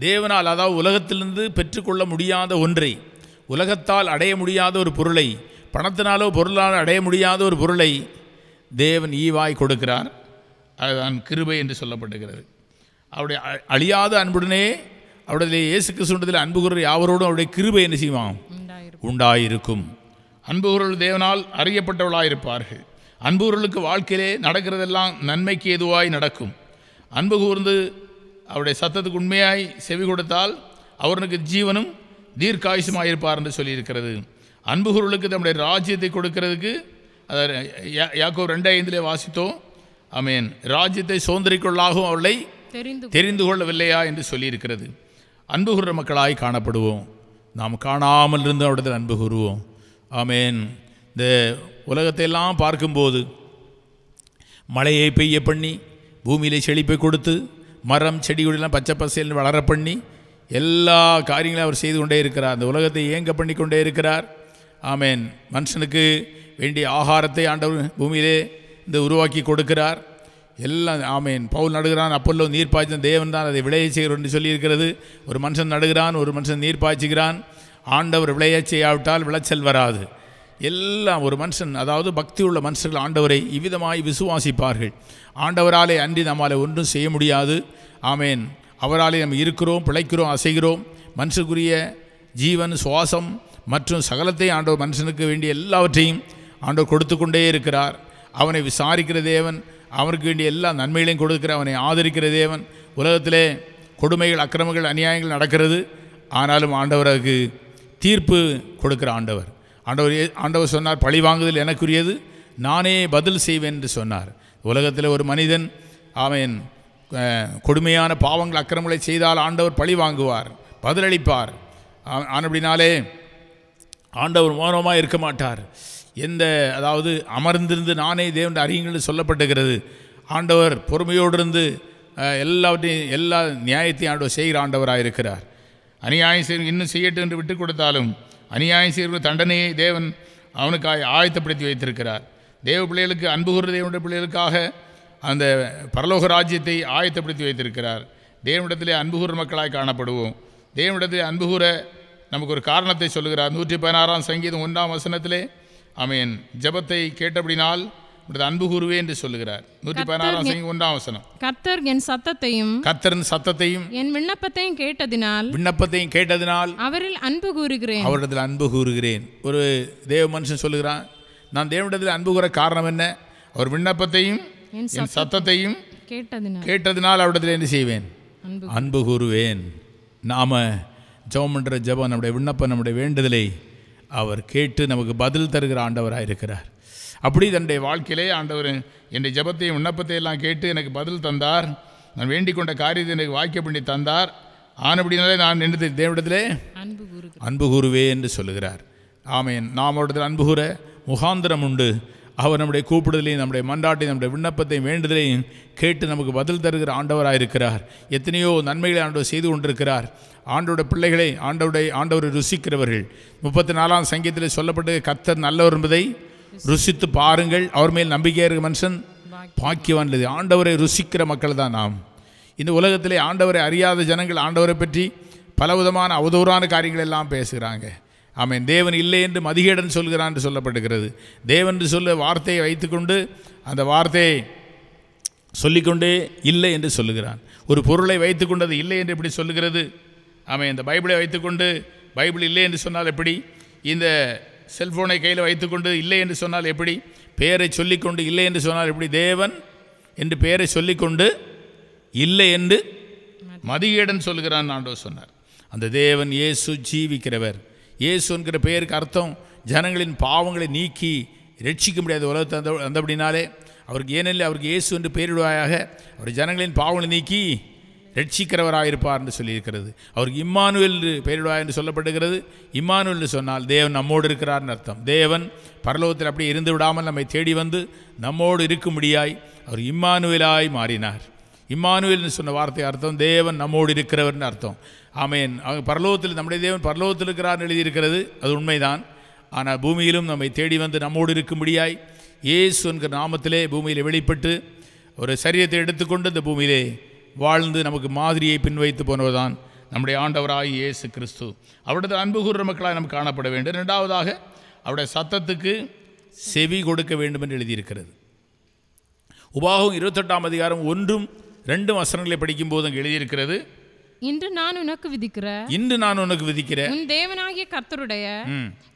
தேவனால் அதாவது உலகத்திலிருந்து பெற்றுக்கொள்ள முடியாத ஒன்றை உலகத்தால் அடைய முடியாத ஒரு பொருளை பணத்தினாலோ பொருளால் அடைய முடியாத ஒரு பொருளை தேவன் ஈவாய் கொடுக்கிறார் அதுதான் கிருபை என்று சொல்லப்படுகிறது அவருடைய அழியாத அன்புடனே அவருடைய இயேசு கிறிஸ்துவத்தில் அன்பு யாவரோடும் அவருடைய கிருபை என்ன செய்வான் உண்டாயிருக்கும் அன்பு தேவனால் அறியப்பட்டவளாயிருப்பார்கள் அன்பு வாழ்க்கையிலே நடக்கிறதெல்லாம் நன்மைக்கு எதுவாய் நடக்கும் அன்பு கூர்ந்து அவருடைய சத்தத்துக்கு உண்மையாய் செவி கொடுத்தால் அவர்களுக்கு ஜீவனும் தீர்க்காயுஷமாக இருப்பார் என்று சொல்லியிருக்கிறது அன்புகூர்களுக்கு தம்முடைய ராஜ்யத்தை கொடுக்கறதுக்கு அதை யாக்கோ ரெண்டு ஐந்திலே வாசித்தோம் அமேன் ராஜ்யத்தை சுதந்திரிக்குள்ளாகவும் அவளை தெரிந்து கொள்ளவில்லையா என்று சொல்லியிருக்கிறது அன்புகுற மக்களாய் காணப்படுவோம் நாம் காணாமல் இருந்து அவரிடத்தில் அன்பு கூறுவோம் ஆமேன் இந்த உலகத்தையெல்லாம் பார்க்கும்போது மழையை பெய்ய பண்ணி பூமியிலே செழிப்பை கொடுத்து மரம் செடிகளெல்லாம் பச்சை பசேல்னு வளர பண்ணி எல்லா காரியங்களும் அவர் செய்து கொண்டே இருக்கிறார் அந்த உலகத்தை இயங்க பண்ணி கொண்டே இருக்கிறார் ஆமேன் மனுஷனுக்கு வேண்டிய ஆகாரத்தை ஆண்டவர் பூமியிலே இந்த உருவாக்கி கொடுக்கிறார் எல்லாம் ஆமேன் பவுல் நடுகிறான் அப்பல்லோ நீர் பாய்ச்சின தேவன் தான் அதை விளைய என்று சொல்லியிருக்கிறது ஒரு மனுஷன் நடுகிறான் ஒரு மனுஷன் நீர் பாய்ச்சுகிறான் ஆண்டவர் விளைய செய்யாவிட்டால் விளைச்சல் வராது எல்லாம் ஒரு மனுஷன் அதாவது பக்தி உள்ள மனுஷர்கள் ஆண்டவரை இவ்விதமாய் விசுவாசிப்பார்கள் ஆண்டவராலே அன்றி நம்மால் ஒன்றும் செய்ய முடியாது ஆமேன் அவராலே நம்ம இருக்கிறோம் பிழைக்கிறோம் அசைகிறோம் மனுஷருக்குரிய ஜீவன் சுவாசம் மற்றும் சகலத்தையும் ஆண்டவர் மனுஷனுக்கு வேண்டிய எல்லாவற்றையும் ஆண்டவர் கொடுத்து கொண்டே இருக்கிறார் அவனை விசாரிக்கிற தேவன் அவனுக்கு வேண்டிய எல்லா நன்மைகளையும் கொடுக்கிற அவனை ஆதரிக்கிற தேவன் உலகத்திலே கொடுமைகள் அக்கிரமங்கள் அநியாயங்கள் நடக்கிறது ஆனாலும் ஆண்டவர் தீர்ப்பு கொடுக்கிற ஆண்டவர் ஆண்டவர் ஆண்டவர் சொன்னார் பழி வாங்குதல் எனக்குரியது நானே பதில் செய்வேன் என்று சொன்னார் உலகத்தில் ஒரு மனிதன் அவன் கொடுமையான பாவங்கள் அக்கிரமங்களை செய்தால் ஆண்டவர் பழி வாங்குவார் பதிலளிப்பார் ஆனப்படினாலே ஆண்டவர் மௌனமாக இருக்க மாட்டார் எந்த அதாவது அமர்ந்திருந்து நானே தேவன் அறியுங்கள் சொல்லப்பட்டுகிறது ஆண்டவர் பொறுமையோடு இருந்து எல்லாவற்றையும் எல்லா நியாயத்தையும் ஆண்டவர் செய்கிற ஆண்டவராக இருக்கிறார் அநியாயம் இன்னும் செய்யட்டும் என்று விட்டு கொடுத்தாலும் அநியாயம் செய்கிற தண்டனையை தேவன் அவனுக்காக ஆயத்தப்படுத்தி வைத்திருக்கிறார் தேவ பிள்ளைகளுக்கு அன்பு கூர்ற தேவனுடைய பிள்ளைகளுக்காக அந்த பரலோக ராஜ்யத்தை ஆயத்தப்படுத்தி வைத்திருக்கிறார் தேவனிடத்திலே அன்புகுர மக்களாய் காணப்படுவோம் தேவனிடத்திலே அன்புகூர நமக்கு ஒரு காரணத்தை சொல்கிறார் நூற்றி பதினாறாம் சங்கீதம் ஒன்றாம் வசனத்திலே அமேன் ஜபத்தை கேட்டபடினால் அன்பு கூறுவே என்று சொல்லுகிறார் நூற்றி பதினாறாம் ஒன்றாம் வசனம் கர்த்தர் என் சத்தத்தையும் கர்த்தரின் சத்தத்தையும் என் விண்ணப்பத்தையும் கேட்டதினால் விண்ணப்பத்தையும் கேட்டதினால் அவரில் அன்பு கூறுகிறேன் அவரிடத்தில் அன்பு கூறுகிறேன் ஒரு தேவ மனுஷன் சொல்லுகிறான் நான் தேவனிடத்தில் அன்பு கூற காரணம் என்ன அவர் விண்ணப்பத்தையும் என் சத்தத்தையும் கேட்டதினால் கேட்டதினால் அவரிடத்தில் என்ன செய்வேன் அன்பு கூறுவேன் நாம ஜெபம் பண்ணுற ஜெபம் நம்முடைய விண்ணப்பம் நம்முடைய வேண்டுதலை அவர் கேட்டு நமக்கு பதில் தருகிற ஆண்டவராக இருக்கிறார் அப்படி தன்னுடைய வாழ்க்கையிலே ஆண்டவர் என்னுடைய ஜபத்தையும் விண்ணப்பத்தை எல்லாம் கேட்டு எனக்கு பதில் தந்தார் நான் வேண்டிக் கொண்ட காரியத்தை எனக்கு வாக்கியம் பண்ணி தந்தார் ஆனபடினாலே நான் நின்று தேவடத்திலே அன்பு கூறுவே என்று சொல்லுகிறார் ஆமேன் நாம் அவரிடத்தில் அன்பு கூற முகாந்திரம் உண்டு அவர் நம்முடைய கூப்பிடுதலையும் நம்முடைய மன்றாட்டையும் நம்முடைய விண்ணப்பத்தையும் வேண்டுதலையும் கேட்டு நமக்கு பதில் தருகிற ஆண்டவராக இருக்கிறார் எத்தனையோ நன்மைகளை ஆண்டவர் செய்து கொண்டிருக்கிறார் ஆண்டோட பிள்ளைகளை ஆண்டவுடைய ஆண்டவரை ருசிக்கிறவர்கள் முப்பத்தி நாலாம் சங்கீதத்தில் சொல்லப்பட்டு கத்தர் நல்லவர் என்பதை ருசித்து பாருங்கள் அவர் மேல் நம்பிக்கை இருக்க மனுஷன் பாக்கியவான்லது ஆண்டவரை ருசிக்கிற மக்கள் தான் நாம் இந்த உலகத்திலே ஆண்டவரை அறியாத ஜனங்கள் ஆண்டவரை பற்றி பலவிதமான அவதூறான காரியங்கள் எல்லாம் பேசுகிறாங்க ஆமேன் தேவன் இல்லை என்று மதிகேடன் சொல்கிறான் என்று சொல்லப்படுகிறது தேவன் என்று சொல்ல வார்த்தையை வைத்துக்கொண்டு அந்த வார்த்தையை சொல்லிக்கொண்டே இல்லை என்று சொல்லுகிறான் ஒரு பொருளை வைத்துக்கொண்டது அது இல்லை என்று எப்படி சொல்லுகிறது ஆமாம் இந்த பைபிளை வைத்துக்கொண்டு பைபிள் இல்லை என்று சொன்னால் எப்படி இந்த செல்ஃபோனை கையில் வைத்துக்கொண்டு இல்லை என்று சொன்னால் எப்படி பெயரை சொல்லிக்கொண்டு இல்லை என்று சொன்னால் எப்படி தேவன் என்று பெயரை சொல்லிக்கொண்டு இல்லை என்று மதியேடன் சொல்கிறான் ஆண்டவர் சொன்னார் அந்த தேவன் இயேசு ஜீவிக்கிறவர் என்கிற பெயருக்கு அர்த்தம் ஜனங்களின் பாவங்களை நீக்கி ரட்சிக்க முடியாத உலகத்தை அந்த அந்தபடினாலே அவருக்கு ஏனெனில் அவருக்கு இயேசு என்று பெயரிடுவாயாக அவர் ஜனங்களின் பாவங்களை நீக்கி ரட்சிக்கிறவராயிருப்பார் என்று சொல்லியிருக்கிறது அவருக்கு இம்மானுவல் பெயரிடுவார் என்று சொல்லப்படுகிறது இம்மானுவல் சொன்னால் தேவன் நம்மோடு இருக்கிறார்னு அர்த்தம் தேவன் பரலோகத்தில் அப்படி இருந்து விடாமல் நம்மை தேடி வந்து நம்மோடு இருக்கும்படியாய் அவர் இம்மானுவலாய் மாறினார் இம்மானுவேல்னு சொன்ன வார்த்தை அர்த்தம் தேவன் நம்மோடு இருக்கிறவர்னு அர்த்தம் ஆமேன் அவங்க பரலோகத்தில் நம்முடைய தேவன் பரலோகத்தில் இருக்கிறார்னு எழுதியிருக்கிறது அது உண்மைதான் ஆனால் பூமியிலும் நம்மை தேடி வந்து நம்மோடு இருக்கும்படியாய் இயேசு என்கிற நாமத்திலே பூமியில் வெளிப்பட்டு ஒரு சரியத்தை எடுத்துக்கொண்டு இந்த பூமியிலே வாழ்ந்து நமக்கு மாதிரியை பின்வைத்து போனவர்தான் நம்முடைய ஆண்டவராகி இயேசு கிறிஸ்து அவருடைய அன்பு கூறுற மக்களாக நமக்கு காணப்பட வேண்டும் ரெண்டாவதாக அவருடைய சத்தத்துக்கு செவி கொடுக்க வேண்டும் என்று எழுதியிருக்கிறது உபாகம் இருபத்தெட்டாம் அதிகாரம் ஒன்றும் ரெண்டும் வசனங்களை படிக்கும்போது அங்கே எழுதியிருக்கிறது இன்று நான் உனக்கு விதிக்கிற இன்று நான் உனக்கு விதிக்கிற உன் தேவனாகிய கர்த்தருடைய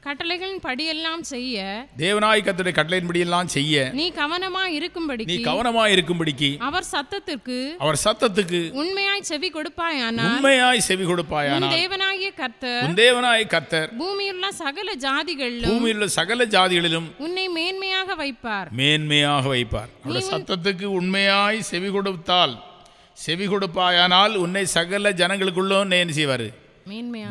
கட்டளைகளின் படியெல்லாம் செய்ய தேவனாய் கட்டளையின் படி எல்லாம் செய்ய நீ கவனமா இருக்கும்படி நீ கவனமா இருக்கும்படிக்கு அவர் சத்தத்திற்கு அவர் சத்தத்துக்கு உண்மையாய் செவி கொடுப்பாயானா உண்மையாய் செவி கொடுப்பாயானா தேவனாகிய கர்த்தர் உன் தேவனாய் கர்த்தர் பூமியுள்ள சகல ஜாதிகளிலும் பூமியுள்ள சகல ஜாதிகளிலும் உன்னை மேன்மையாக வைப்பார் மேன்மையாக வைப்பார் அவருடைய சத்தத்துக்கு உண்மையாய் செவி கொடுத்தால் செவி கொடுப்பாயானால் உன்னை சகல ஜனங்களுக்குள்ளும் என்ன செய்வார்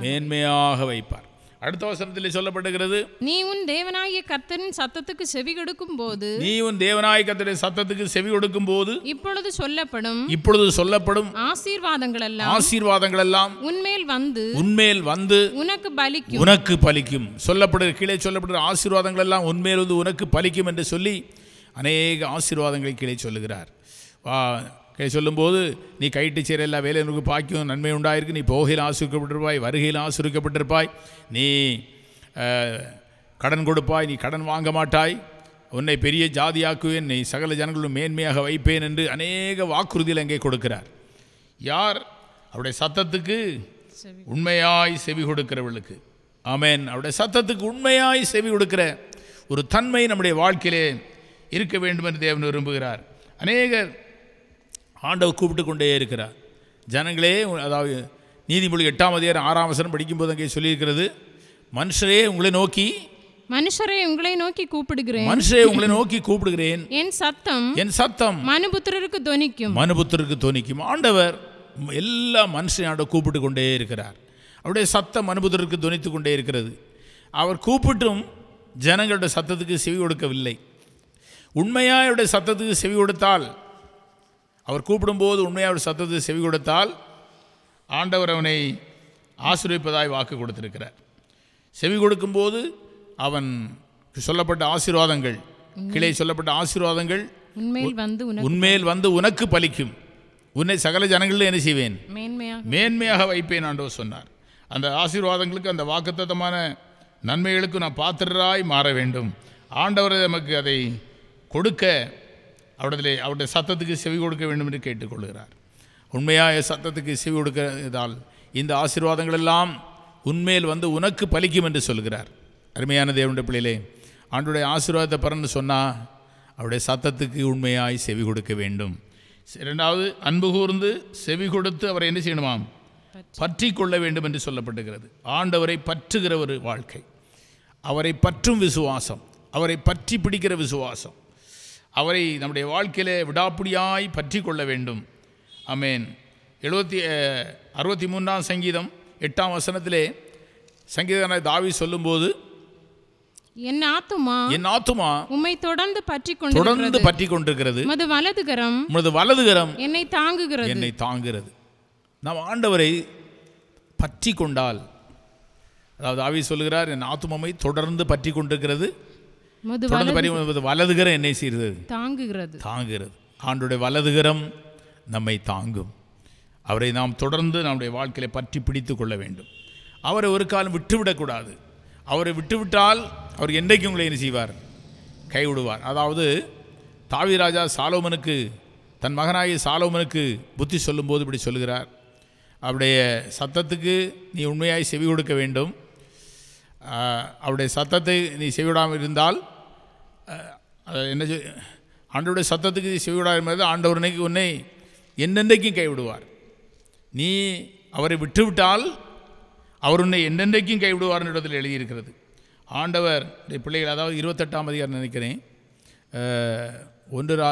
மேன்மையாக வைப்பார் அடுத்த வசனத்தில் சொல்லப்படுகிறது நீ உன் தேவனாகிய கர்த்தரின் சத்தத்துக்கு செவி கொடுக்கும் போது நீ உன் தேவனாகிய கர்த்தரின் சத்தத்துக்கு செவி கொடுக்கும் போது இப்பொழுது சொல்லப்படும் இப்பொழுது சொல்லப்படும் ஆசீர்வாதங்கள் எல்லாம் ஆசீர்வாதங்கள் எல்லாம் உன்மேல் வந்து உன்மேல் வந்து உனக்கு பலிக்கும் உனக்கு பலிக்கும் சொல்லப்படுகிற கீழே சொல்லப்படுகிற ஆசீர்வாதங்கள் எல்லாம் உன்மேல் வந்து உனக்கு பலிக்கும் என்று சொல்லி அநேக ஆசீர்வாதங்களை கீழே சொல்லுகிறார் சொல்லும்போது நீ கைட்டு சேர எல்லா வேலையும் உனக்கு பாக்கியம் நன்மை உண்டாயிருக்கு நீ போகையில் ஆசிரிக்கப்பட்டிருப்பாய் வருகையில் ஆசிரிக்கப்பட்டிருப்பாய் நீ கடன் கொடுப்பாய் நீ கடன் வாங்க மாட்டாய் உன்னை பெரிய ஜாதியாக்குவேன் நீ சகல ஜனங்களும் மேன்மையாக வைப்பேன் என்று அநேக வாக்குறுதியில் அங்கே கொடுக்கிறார் யார் அவருடைய சத்தத்துக்கு உண்மையாய் செவி கொடுக்கிறவர்களுக்கு ஆமேன் அவருடைய சத்தத்துக்கு உண்மையாய் செவி கொடுக்கிற ஒரு தன்மை நம்முடைய வாழ்க்கையிலே இருக்க வேண்டும் என்று தேவன் விரும்புகிறார் அநேகர் ஆண்டவர் கூப்பிட்டு கொண்டே இருக்கிறார் ஜனங்களே அதாவது நீதிமொழி எட்டாம் அதிகாரம் ஆறாம் வசனம் படிக்கும்போது அங்கே சொல்லியிருக்கிறது மனுஷரே உங்களை நோக்கி மனுஷரே உங்களை நோக்கி கூப்பிடுகிறேன் மனுஷரே உங்களை நோக்கி கூப்பிடுகிறேன் என் சத்தம் என் சத்தம் மனுபுத்திரருக்கு துணிக்கும் மனுபுத்திரருக்கு துணிக்கும் ஆண்டவர் எல்லா மனுஷனையோட கூப்பிட்டு கொண்டே இருக்கிறார் அவருடைய சத்தம் மனுபுத்திரருக்கு துணித்து கொண்டே இருக்கிறது அவர் கூப்பிட்டும் ஜனங்களுடைய சத்தத்துக்கு செவி கொடுக்கவில்லை உண்மையாக அவருடைய சத்தத்துக்கு செவி கொடுத்தால் அவர் கூப்பிடும்போது உண்மையாக அவர் சத்தத்தை செவி கொடுத்தால் ஆண்டவர் அவனை ஆசீர்விப்பதாய் வாக்கு கொடுத்திருக்கிறார் செவி கொடுக்கும்போது அவன் சொல்லப்பட்ட ஆசீர்வாதங்கள் கிளை சொல்லப்பட்ட ஆசீர்வாதங்கள் உண்மையில் வந்து உண்மையில் வந்து உனக்கு பலிக்கும் உன்னை சகல ஜனங்களில் என்ன செய்வேன் மேன்மையாக வைப்பேன் ஆண்டவர் சொன்னார் அந்த ஆசீர்வாதங்களுக்கு அந்த வாக்குத்தத்தமான நன்மைகளுக்கு நான் பாத்திரராய் மாற வேண்டும் ஆண்டவர் நமக்கு அதை கொடுக்க அவடத்திலே அவருடைய சத்தத்துக்கு செவி கொடுக்க வேண்டும் என்று கேட்டுக்கொள்கிறார் உண்மையாக சத்தத்துக்கு செவி கொடுக்கிறதால் இந்த ஆசீர்வாதங்கள் எல்லாம் உண்மையில் வந்து உனக்கு பலிக்கும் என்று சொல்கிறார் அருமையான தேவனுடைய பிள்ளையிலே ஆண்டுடைய ஆசீர்வாதத்தை பரன்னு சொன்னால் அவருடைய சத்தத்துக்கு உண்மையாய் செவி கொடுக்க வேண்டும் இரண்டாவது அன்பு கூர்ந்து செவி கொடுத்து அவரை என்ன செய்யணுமாம் பற்றி கொள்ள வேண்டும் என்று சொல்லப்பட்டுகிறது ஆண்டவரை பற்றுகிற ஒரு வாழ்க்கை அவரை பற்றும் விசுவாசம் அவரை பற்றி பிடிக்கிற விசுவாசம் அவரை நம்முடைய வாழ்க்கையில் விடாப்பிடியாய் பற்றி கொள்ள வேண்டும் அமேன் எழுபத்தி அறுபத்தி மூன்றாம் சங்கீதம் எட்டாம் வசனத்திலே சங்கீதன தாவி சொல்லும்போது என் ஆத்துமா என் ஆத்துமா உம்மை தொடர்ந்து பற்றி கொண்டு தொடர்ந்து பற்றி கொண்டிருக்கிறது உமது வலதுகரம் உமது வலதுகரம் என்னை தாங்குகிறது என்னை தாங்குகிறது நாம் ஆண்டவரை பற்றி கொண்டால் அதாவது ஆவி சொல்லுகிறார் என் ஆத்துமாவை தொடர்ந்து பற்றி கொண்டிருக்கிறது தொடர்ந்து பாருங்க வலதுகரம் என்னை செய்கிறது தாங்குகிறது தாங்குகிறது ஆண்டுடைய வலதுகரம் நம்மை தாங்கும் அவரை நாம் தொடர்ந்து நம்முடைய வாழ்க்கையை பற்றி பிடித்து கொள்ள வேண்டும் அவரை ஒரு காலம் விட்டுவிடக்கூடாது அவரை விட்டுவிட்டால் அவர் என்றைக்கு உங்களை என்ன செய்வார் கைவிடுவார் அதாவது தாவி ராஜா சாலோமனுக்கு தன் மகனாகிய சாலோமனுக்கு புத்தி சொல்லும்போது இப்படி சொல்கிறார் அவருடைய சத்தத்துக்கு நீ உண்மையாய் செவி கொடுக்க வேண்டும் அவருடைய சத்தத்தை நீ செவிடாமல் இருந்தால் அதை என்ன செய் ஆண்டவருடைய சத்தத்துக்கு செவிடாக என்பது ஆண்டவர் இன்னைக்கு உன்னை என்னென்றைக்கும் கைவிடுவார் நீ அவரை விட்டுவிட்டால் அவர் உன்னை என்னென்றைக்கும் கைவிடுவார்னு இடத்தில் எழுதியிருக்கிறது ஆண்டவர் பிள்ளைகள் அதாவது இருபத்தெட்டாம் அதிகாரம் நினைக்கிறேன் ஒன்று ரா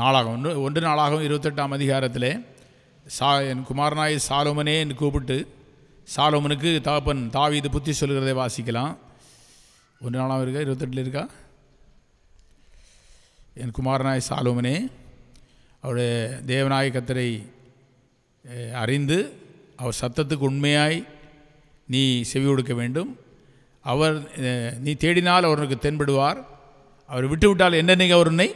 நாளாகவும் ஒன்று ஒன்று நாளாகவும் இருபத்தெட்டாம் அதிகாரத்தில் சா என் குமாரநாய் சாலோமனே என்று கூப்பிட்டு சாலோமனுக்கு தகப்பன் தாவி இது புத்தி சொல்கிறதை வாசிக்கலாம் ஒன்று நாளாகவும் இருக்கா இருபத்தெட்டில் இருக்கா என் குமாரனாய் சாலுமனே அவருடைய தேவநாயக அறிந்து அவர் சத்தத்துக்கு உண்மையாய் நீ செவி கொடுக்க வேண்டும் அவர் நீ தேடினால் அவருக்கு தென்படுவார் அவர் விட்டு விட்டால் என்ன நீங்கள் அவர் உன்னை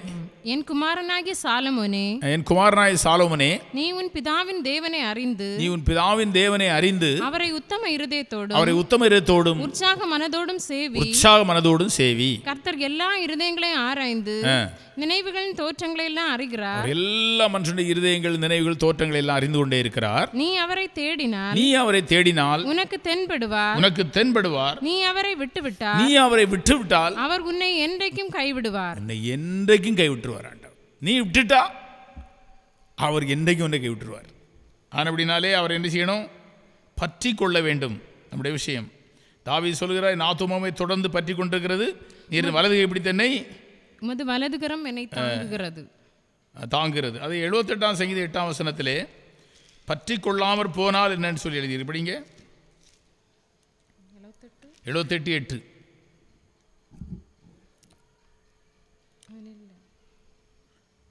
என் குமாரனாகிய சாலமோனே என் குமாரனாகிய சாலமோனே நீ உன் பிதாவின் தேவனை அறிந்து நீ உன் பிதாவின் தேவனை அறிந்து அவரை உத்தம இருதயத்தோடும் அவரை உத்தம இருதயத்தோடும் உற்சாக மனதோடும் சேவி உற்சாக மனதோடும் சேவி கர்த்தர் எல்லா இருதயங்களையும் ஆராய்ந்து நினைவுகளின் தோற்றங்களை எல்லாம் அறிகிறார் எல்லா மனுஷனுடைய இருதயங்கள் நினைவுகள் தோற்றங்களை எல்லாம் அறிந்து கொண்டே இருக்கிறார் நீ அவரை தேடினால் நீ அவரை தேடினால் உனக்கு தென்படுவார் உனக்கு தென்படுவார் நீ அவரை விட்டுவிட்டால் நீ அவரை விட்டுவிட்டால் அவர் உன்னை என்றைக்கும் கைவிடுவார் என்னை என்றைக்கும் கைவிட்டுருவார் ஆண்டவர் நீ விட்டுட்டா அவர் என்றைக்கும் ஒன்றை கைவிட்டுருவார் அப்படினாலே அவர் என்ன செய்யணும் பற்றி கொள்ள வேண்டும் நம்முடைய விஷயம் தாவி சொல்கிறார் நாத்துமாவை தொடர்ந்து பற்றி கொண்டிருக்கிறது நீர் வலது எப்படி தென்னை உமது வலதுகரம் என்னை தாங்குகிறது தாங்குகிறது அது எழுபத்தெட்டாம் சங்கீத எட்டாம் வசனத்திலே பற்றி கொள்ளாமற் போனால் என்னன்னு சொல்லி எழுதியிருப்பீங்க எழுபத்தெட்டு எட்டு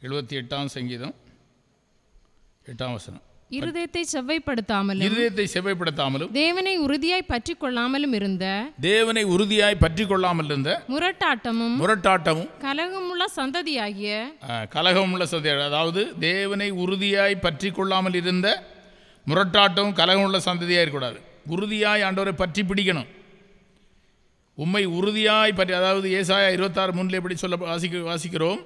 எழுபத்தி எட்டாம் சங்கீதம் எட்டாம் வசனம் இருதயத்தை செவ்வைப்படுத்தாமலும் இருதயத்தை செவ்வைப்படுத்தாமலும் தேவனை உறுதியாய் பற்றி கொள்ளாமலும் இருந்த தேவனை உறுதியாய் பற்றி கொள்ளாமல் இருந்த முரட்டாட்டமும் முரட்டாட்டமும் கலகமுள்ள சந்ததியாகிய கலகமுள்ள சந்ததி அதாவது தேவனை உறுதியாய் பற்றி கொள்ளாமல் இருந்த முரட்டாட்டமும் கலகமுள்ள சந்ததியாக இருக்கக்கூடாது உறுதியாய் ஆண்டவரை பற்றி பிடிக்கணும் உண்மை உறுதியாய் பற்றி அதாவது ஏசாயா இருபத்தாறு மூணில் எப்படி சொல்ல வாசிக்க வாசிக்கிறோம்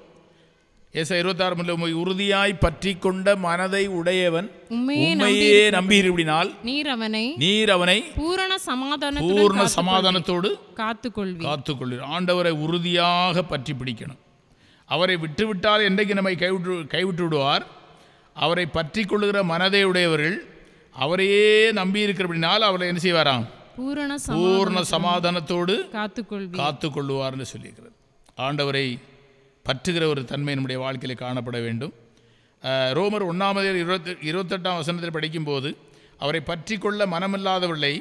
ஏசா இருபத்தாறு மண்டலம் உறுதியாய் பற்றி கொண்ட மனதை உடையவன் உண்மையே நம்பி இருப்பினால் நீர் அவனை நீர் அவனை பூரண சமாதான பூரண சமாதானத்தோடு காத்துக்கொள்வி காத்துக்கொள்வீர் ஆண்டவரை உறுதியாக பற்றி பிடிக்கணும் அவரை விட்டுவிட்டால் என்றைக்கு நம்மை கைவிட்டு கைவிட்டு விடுவார் அவரை பற்றி கொள்ளுகிற மனதை உடையவர்கள் அவரையே நம்பி இருக்கிறபடினால் அவரை என்ன செய்வாராம் பூரண பூரண சமாதானத்தோடு காத்துக்கொள் காத்துக்கொள்வார்னு சொல்லியிருக்கிறது ஆண்டவரை பற்றுகிற ஒரு தன்மை நம்முடைய வாழ்க்கையில் காணப்பட வேண்டும் ரோமர் ஒன்றாமதே இருபத்தி இருபத்தெட்டாம் வசனத்தில் படிக்கும்போது அவரை பற்றி கொள்ள மனமில்லாதவர்களை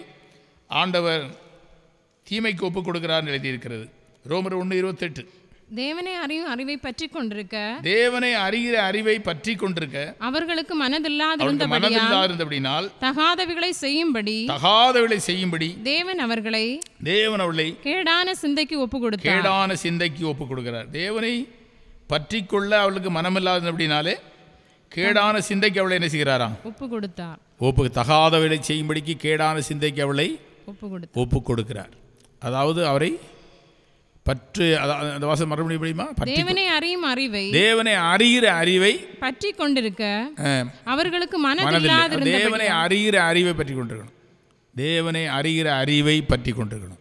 ஆண்டவர் தீமைக்கு ஒப்புக் கொடுக்கிறார் எழுதியிருக்கிறது ரோமர் ஒன்று இருபத்தெட்டு தேவனை அறியும் அறிவை பற்றி கொண்டிருக்க தேவனை அறிகிற அறிவை பற்றி கொண்டிருக்க அவர்களுக்கு மனதில்லாத தகாதவிகளை செய்யும்படி தகாதவிகளை செய்யும்படி தேவன் அவர்களை தேவன் அவர்களை கேடான சிந்தைக்கு ஒப்பு கொடுக்க கேடான சிந்தைக்கு ஒப்பு கொடுக்கிறார் தேவனை பற்றி கொள்ள அவளுக்கு மனமில்லாதபடினாலே கேடான சிந்தைக்கு அவளை என்ன செய்கிறாராம் ஒப்பு கொடுத்தார் ஒப்பு தகாதவிகளை செய்யும்படிக்கு கேடான சிந்தைக்கு அவளை ஒப்பு ஒப்பு கொடுக்கிறார் அதாவது அவரை பற்று அந்த வாசம் மறுபடியும் முடியுமா தேவனை அறியும் அறிவை தேவனை அறிகிற அறிவை பற்றி கொண்டிருக்க அவர்களுக்கு மனதில்லாத தேவனை அறிகிற அறிவை பற்றி கொண்டிருக்கணும் தேவனை அறிகிற அறிவை பற்றி கொண்டிருக்கணும்